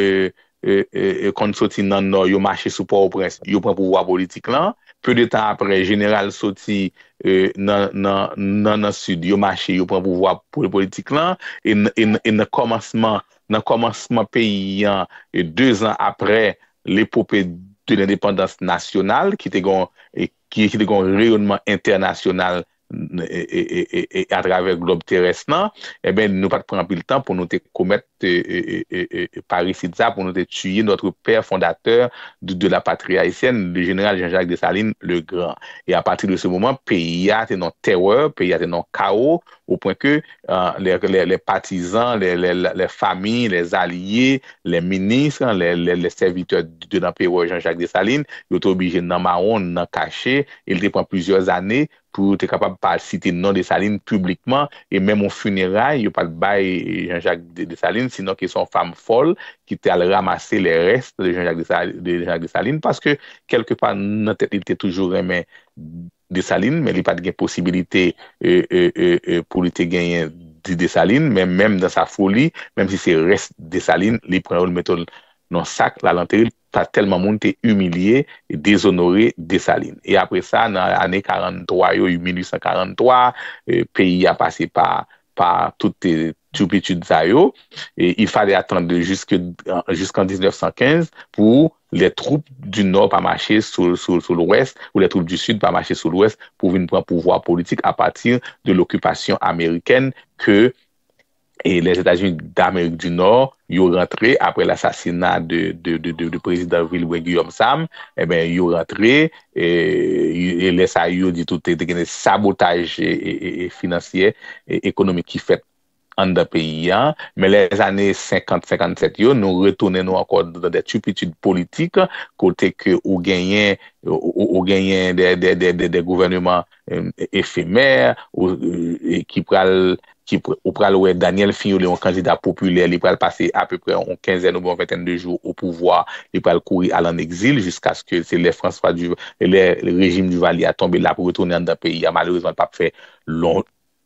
kon soti nan nan, yo mache sou pou yo pran pou wapolitik lan, peu de tan apre, general soti E, nan an sud yo mache yo pran pou wap pou le politik lan e, e, e nan komansman nan komansman pe yon e 2 an apre le popet de l'independans nasyonal ki te gon reyonman internasyonal travers à globe terrestre nan, et eh ben pas prendre plus le temps pour nous te eh, eh, par ici, pour nous te tuer notre père fondateur de, la patrie haïtienne, le général Jean-Jacques Dessalines le Grand. Et à partir de moment moment, pays a dans la terreur, pays a été le chaos au point que euh, les, partisans, les, familles, les alliés, les ministres, les, serviteurs de l'Empire Jean-Jacques Dessalines, ils ont été obligés d'en marron, d'en cacher. Il prend plusieurs années pour être capable de citer le nom de Saline publiquement, et même au funérail, il n'y pas de bail Jean-Jacques de sinon qu'ils sont femmes folles qui étaient à ramasser les restes de Jean-Jacques de, parce que quelque part, notre tête était toujours aimé mais il men li pat gen posibilite e, e, e, pou de saline, même même dans sa folie même si c'est reste de saline, li le ou dans le sac, la lanteri il telman moun humilié et déshonoré de Et après ça, dans nan 43 yo, 1843, euh, pays a passé par toutes toutes te tupitude ça et il fallait attendre jusqu'en 1915 pour Le troupe du nord pa mache sou l'ouest ou le troupe du sud pa mache sou l'ouest pou vin pran pouvoi politik a patir de l'okupasyon Ameriken ke les Etats-Unis d'Amerik du nord yon rentre apre l'assassinat de president Wilbur Guillaume Sam, eh yon rentre et lè sa yon sabotage financier ekonomi ki fèt. en da pays. Hein. Mais les années 50-57 nous retournons encore dans des de politiques côté kote ke ou gouvernements ou, ou des de, de, de, de ou pral, Daniel Fiyou candidat populaire il pral li pral pase près yon 15 ou 20 de jours ou pouvoir li pral courir à an exil, ce que c'est le François du, le, le du Vali a tombé là pour retourner en pays. pays malheureusement malouzman pas pas lon,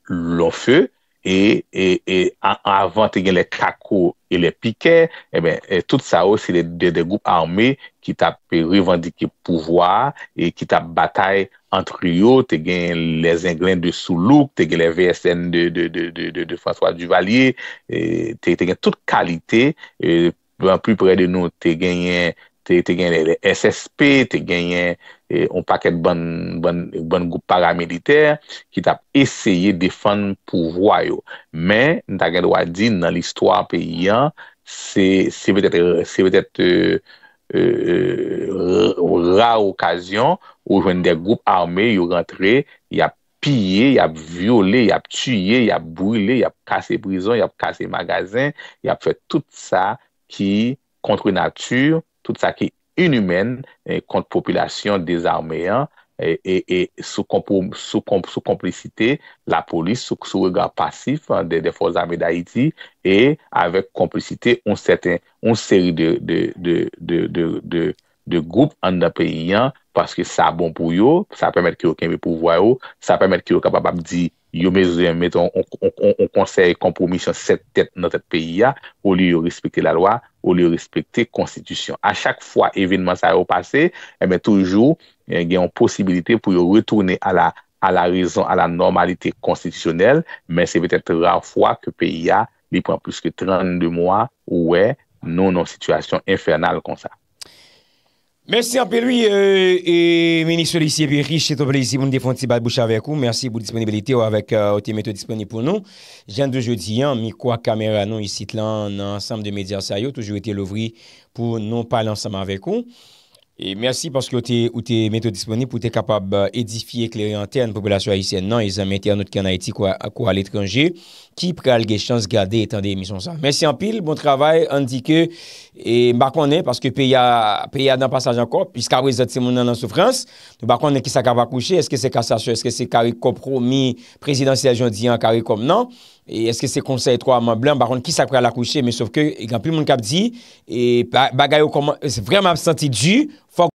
long feu. E avan te gen le kakou e le pike, e eh ben tout sa ou se de goup arme ki ta pe revandike pouvoi e ki ta batay antryo, te gen le zenglen de Soulu, te gen le VSN de François Duvalier, te gen tout kalite, pou an pou pre de nou te genyen te gen yon SSP, te gen yon e, paket bon group paramiliter ki tap eseye defan pouvwayo. Men, nan l'histoire pe yon, se betet e, e, rar okasyon ou jwen de group armé yon rentre, yon piye, yon viole, yon tye, yon brile, yon kase prison, yon kase magazin, yon fè tout sa ki kontre natyur tout sa ki inumen e, kont populasyon des arméen e, e, e sou komplicite la polis sou regard pasif de defolze armé d'Haïti e avèk komplicite un seri de goup an da peyyan paske sa bon pou yo, sa pèmèd ki yo kèmè pou vwa yo, sa pèmèd ki yo kapabab di yo mèzou mèt, on konseye kompromisyon set tèt nòtè peyyan pou li yo respektè la loa pour li respecter, constitution. A chaque fois, evenman sa yo pase, passé, eh toujou gen eh, yon posibilite une possibilité pour a la, à la raison, à la normalité constitutionnelle, mais c'est peut-être fwa que pays a li prend plus que 32 mois mwa ouwe non nou situation infernale comme ça. Mersi apelwi e meni solisye pi riche, se to plezi pou nou defonti bat boucha vek ou. Euh, Mersi pou disponibilite ou avèk ote meto disponib pou nou. Jende jodi an, mi kwa kamera nou isit lan ansam de medya sayo, toujou ete louvri pou nou pal ansam avèk ou. E mersi paske ou te meto disponib, ou te kapab edifi ekleri anter an popolasyon Haitien nan, e zan meti anot ki an Haiti kwa l'etranje, ki pre alge chans gade etan de emisyon sa. Mersi an pil, bon travay, an di ke, e bakwane, paske pe ya dan pasajan kop, piska wèzat se mounan nan soufrans, nou bakwane ki sa kapak wèche, eske se kassasyon, eske se kari kopro mi prezidansyajon diyan kari kom nan, E eske se konsey etro a man blan, baron ki sa kre ala kouche, me souf ke ygan pli moun kap di, e bagay ou koman, se vreman ap senti di,